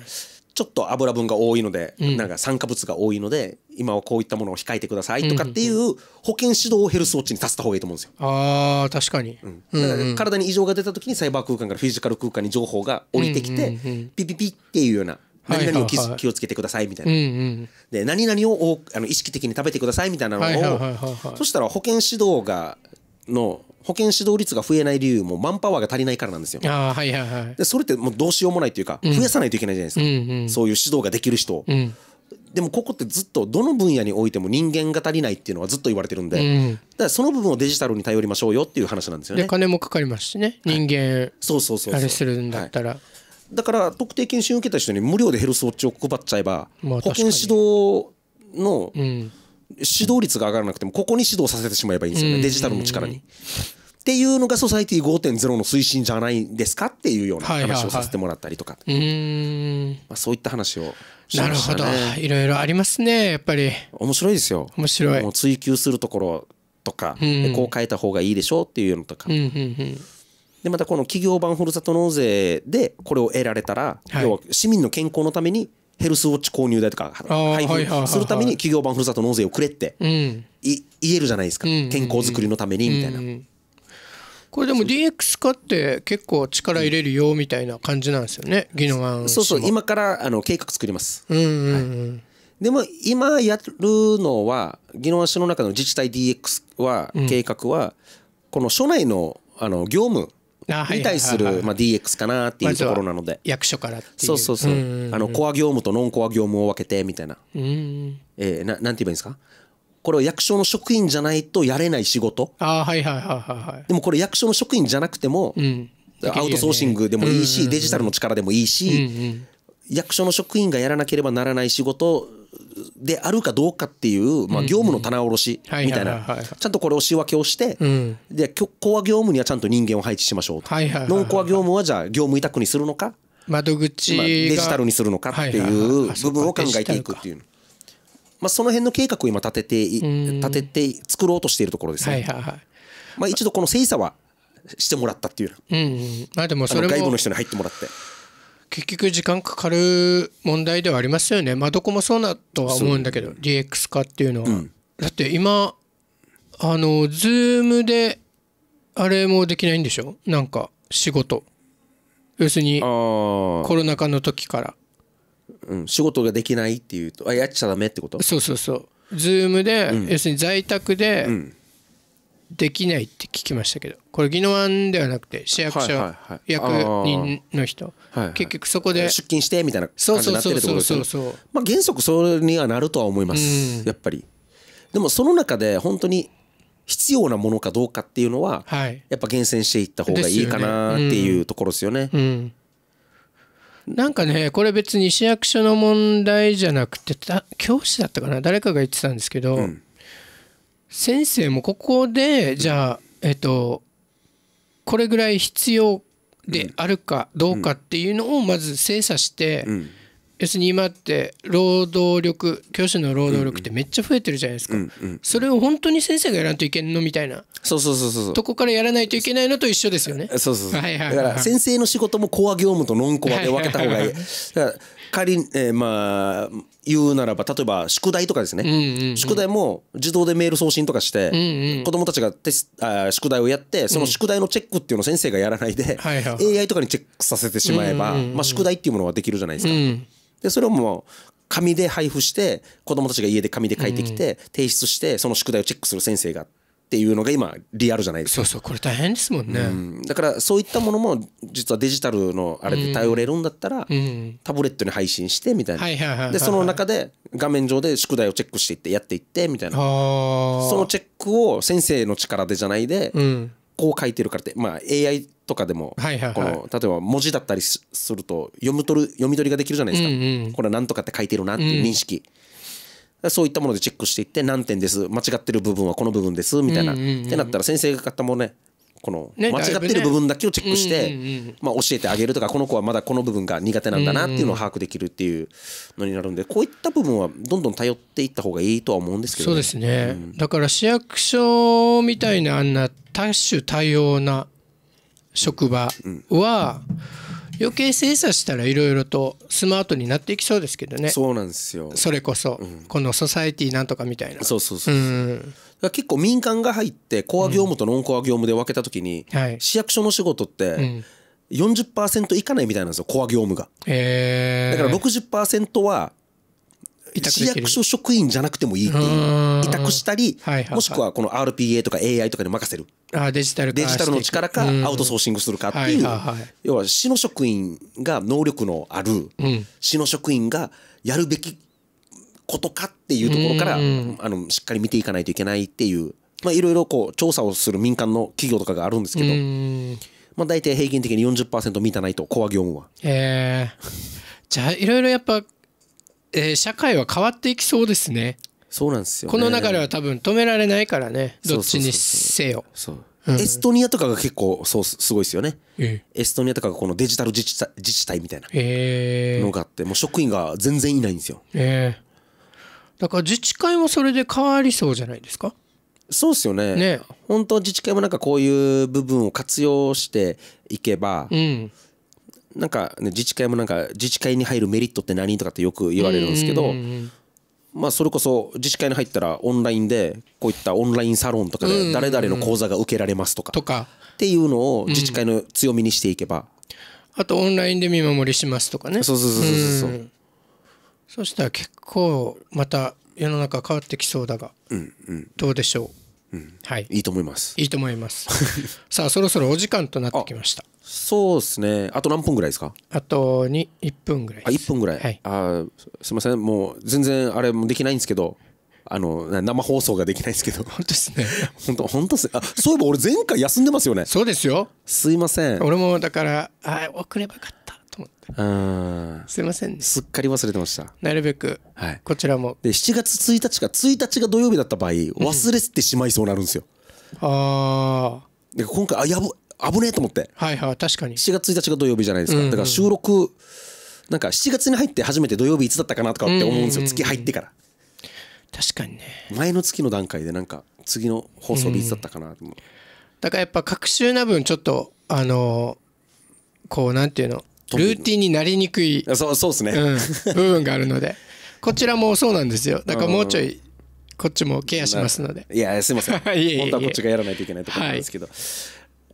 はいちょっと油分が多いので、なんか酸化物が多いので今はこういったものを控えてくださいとかっていう保険指導をヘルスウォッチにさせた方がいいと思うんですよ。あ確かに、うん体に異常が出た時にサイバー空間からフィジカル空間に情報が降りてきて、ピピピっていうような何々を気,、気をつけてくださいみたいな、で何々をあの意識的に食べてくださいみたいなのを、そしたら保健指導がの保険指導率が増えない理由もマンパワーが足りないからなんですよ。あはいはいはい、でそれってもうどうしようもないというか、増やさないといけないじゃないですか、うんそういう指導ができる人、うん、でもここってずっとどの分野においても人間が足りないっていうのはずっと言われてるんで、うん、だからその部分をデジタルに頼りましょうよっていう話なんですよね。金もかかりますしね人間、はい、そうそうそうあれするんだったら。はいだから特定研修を受けた人に無料でヘルスウォッチを配っちゃえば、保険指導の指導率が上がらなくてもここに指導させてしまえばいいんですよね、デジタルの力に。っていうのがソサイティ5.0の推進じゃないんですかっていうような話をさせてもらったりとか、はいはい、まあ、そういった話をしました、ね、なるほどいろいろありますねやっぱり面白いですよ面白いもう追求するところとか、うん、こう変えた方がいいでしょうっていうのとか、うんうんうんでまたこの企業版ふるさと納税でこれを得られたら、要は市民の健康のためにヘルスウォッチ購入代とか配布するために企業版ふるさと納税をくれって、言えるじゃないですか、健康づくりのためにみたいな。これでも DX 化って結構力入れるよみたいな感じなんですよね、技能案そうそう今からあの計画作ります、うんうんはでも今やるのは技能案の中の自治体 DX は、計画はこの署内のあの業務に対するまあ DX かなっていうところなので役所からそうそうそうあのコア業務とノンコア業務を分けてみたいなえななんて言えばいいんですかこれは役所の職員じゃないとやれない仕事あはいはいはいはいでもこれ役所の職員じゃなくても、うん、アウトソーシングでもいいし、デジタルの力でもいいし、うんうん、役所の職員がやらなければならない仕事であるかどうかっていう、まあ、業務の棚卸しみたいなちゃんとこれを仕分けをして、うん、でコア業務にはちゃんと人間を配置しましょうと、はいはいはいはい、ノンコア業務はじゃあ業務委託にするのか窓口デジタルにするのかっていう部分を考えていくっていう。まあ、その辺の計画を今立てて立てて作ろうとしているところですね。はいはいはい、まあ、一度この精査はしてもらったっていう、うんうん、まあ、でもそれ外部の人に入ってもらって。結局時間かかる問題ではありますよね、まあ、どこもそうなとは思うんだけど DX 化っていうのは、うん、だって今あの Zoom であれもできないんでしょなんか仕事要するにコロナ禍の時からうん、仕事ができないっていうとあやっちゃダメってことそうそうそうズームで、うん、要するに在宅で、できないって聞きましたけどこれ宜野湾ではなくて市役所役人の人、はいはい、結局そこで出勤してみたいな感じになってるってことですそうまあ原則それにはなるとは思います、うん、やっぱりでもその中で本当に必要なものかどうかっていうのは、はい、やっぱ厳選していった方がいいかなっていうところですよね、うんなんかねこれ別に市役所の問題じゃなくて教師だったかな誰かが言ってたんですけど、うん、先生もここでじゃあ、えっとこれぐらい必要であるかどうかっていうのをまず精査して、うんうん要するに今って労働力教師の労働力ってめっちゃ増えてるじゃないですか、うんうん、それを本当に先生がやらんといけんのみたいなそうそうそうそうとこからやらないといけないのと一緒ですよねそうそうそう、はいはい、だから先生の仕事もコア業務とノンコアで分けた方がいいだから仮に、えー、まあ言うならば例えば宿題とかですね、うんうんうん、宿題も自動でメール送信とかして、うんうん、子どもたちがテスあ宿題をやってその宿題のチェックっていうのを先生がやらないで、うん、AI とかにチェックさせてしまえば、うんうんうん、まあ、宿題っていうものはできるじゃないですか。うんでそれをもう紙で配布して子どもたちが家で紙で書いてきて提出してその宿題をチェックする先生がっていうのが今リアルじゃないですかそうそうこれ大変ですもんね、うん、だからそういったものも実はデジタルのあれで頼れるんだったら、タブレットに配信してみたいなでその中で画面上で宿題をチェックしていってやっていってみたいなそのチェックを先生の力でじゃないで、こう書いてるからって、まあ、AI とかでも、はいはいはい、この例えば文字だったりすると読み取る読み取りができるじゃないですか、うんうん、これは何とかって書いてるなっていう認識、うん、そういったものでチェックしていって何点です間違ってる部分はこの部分ですみたいな、うんうんうん、ってなったら先生方もねこの間違ってる部分だけをチェックして、ま教えてあげるとかこの子はまだこの部分が苦手なんだなっていうのを把握できるっていうのになるんでこういった部分はどんどん頼っていった方がいいとは思うんですけど、ね、そうですね、うん、だから市役所みたいなあんな多種多様な職場は、余計精査したらいろいろとスマートになっていきそうですけどねそうなんですよそれこそ、うん、このソサエティなんとかみたいなそうそうそう、うん、結構民間が入ってコア業務とノンコア業務で分けた時に、市役所の仕事って、うん40%いかないみたいなんですよコア業務が、だから60%は市役所職員じゃなくてもいいっていう委託したり、もしくはこの RPA とか AI とかに任せるあデジタルデジタルの力かアウトソーシングするかっていう、要は市の職員が能力のある、市の職員がやるべきことかっていうところから、あのしっかり見ていかないといけないっていう、まあ、いろいろこう調査をする民間の企業とかがあるんですけど、まあ、大体平均的に40%満たないとコア業務は。えー、じゃあいろいろやっぱえ社会は変わっていきそうですねそうなんですよ、ね、この流れは多分止められないからねどっちにせよエストニアとかが結構そうすごいですよね、エストニアとかがこのデジタル自治体自治体みたいなのがあってもう職員が全然いないんですよ、えー、だから自治会もそれで変わりそうじゃないですかそうっすよねね本当自治会もなんかこういう部分を活用していけば、うん、なんか、ね、自治会もなんか自治会に入るメリットって何とかってよく言われるんですけど、まあ、それこそ自治会に入ったらオンラインでこういったオンラインサロンとかで誰々の講座が受けられますとかっていうのを自治会の強みにしていけば、あとオンラインで見守りしますとかねそうそうそうそうそうそしたら結構また世の中変わってきそうだが、うんうん、どうでしょう、うん、はいいいと思いますいいと思います さあそろそろお時間となってきましたそうですね。あと何分ぐらいですか。あとに一分ぐらいあ、1分ぐらい。はい、あ、すみません。もう全然あれもできないんですけど。あの生放送ができないですけど本当ですね 本当本当すあそういえば俺前回休んでますよねそうですよすいません俺もだからあ遅ればよかったと思ってすいません、ね、すっかり忘れてましたなるべく、はい、こちらもで7月1日か1日が土曜日だった場合忘れてしまいそうになるんですよ、うん、ああ今回あやぶ危ねえと思ってはいはい確かに7月1日が土曜日じゃないですか、だから収録なんか7月に入って初めて土曜日いつだったかなとかって思うんですよ、月入ってから確かにね前の月の段階でなんか次の放送日いつだったかなと思う、だからやっぱ隔週な分ちょっとあのこうなんていうのルーティンになりにくいそうそうですね、部分があるのでこちらもそうなんですよだからもうちょいこっちもケアしますのでいやすいません 本当はこっちがやらないといけないところなんですけど、はい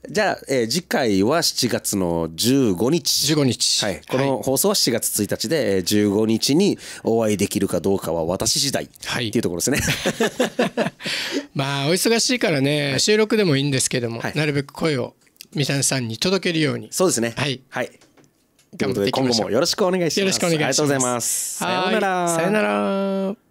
じゃあ、えー、次回は7月の15日。15日。はい。この放送は7月1日で、えー、15日にお会いできるかどうかは私次第。はい。っていうところですね。まあ、お忙しいからね、はい、収録でもいいんですけども、はい、なるべく声を三谷さんに届けるように。そうですね。はい。はい。頑張ってい今後もよろしくお願いします。よろしくお願いします。ありがとうございます。さようなら。さようなら。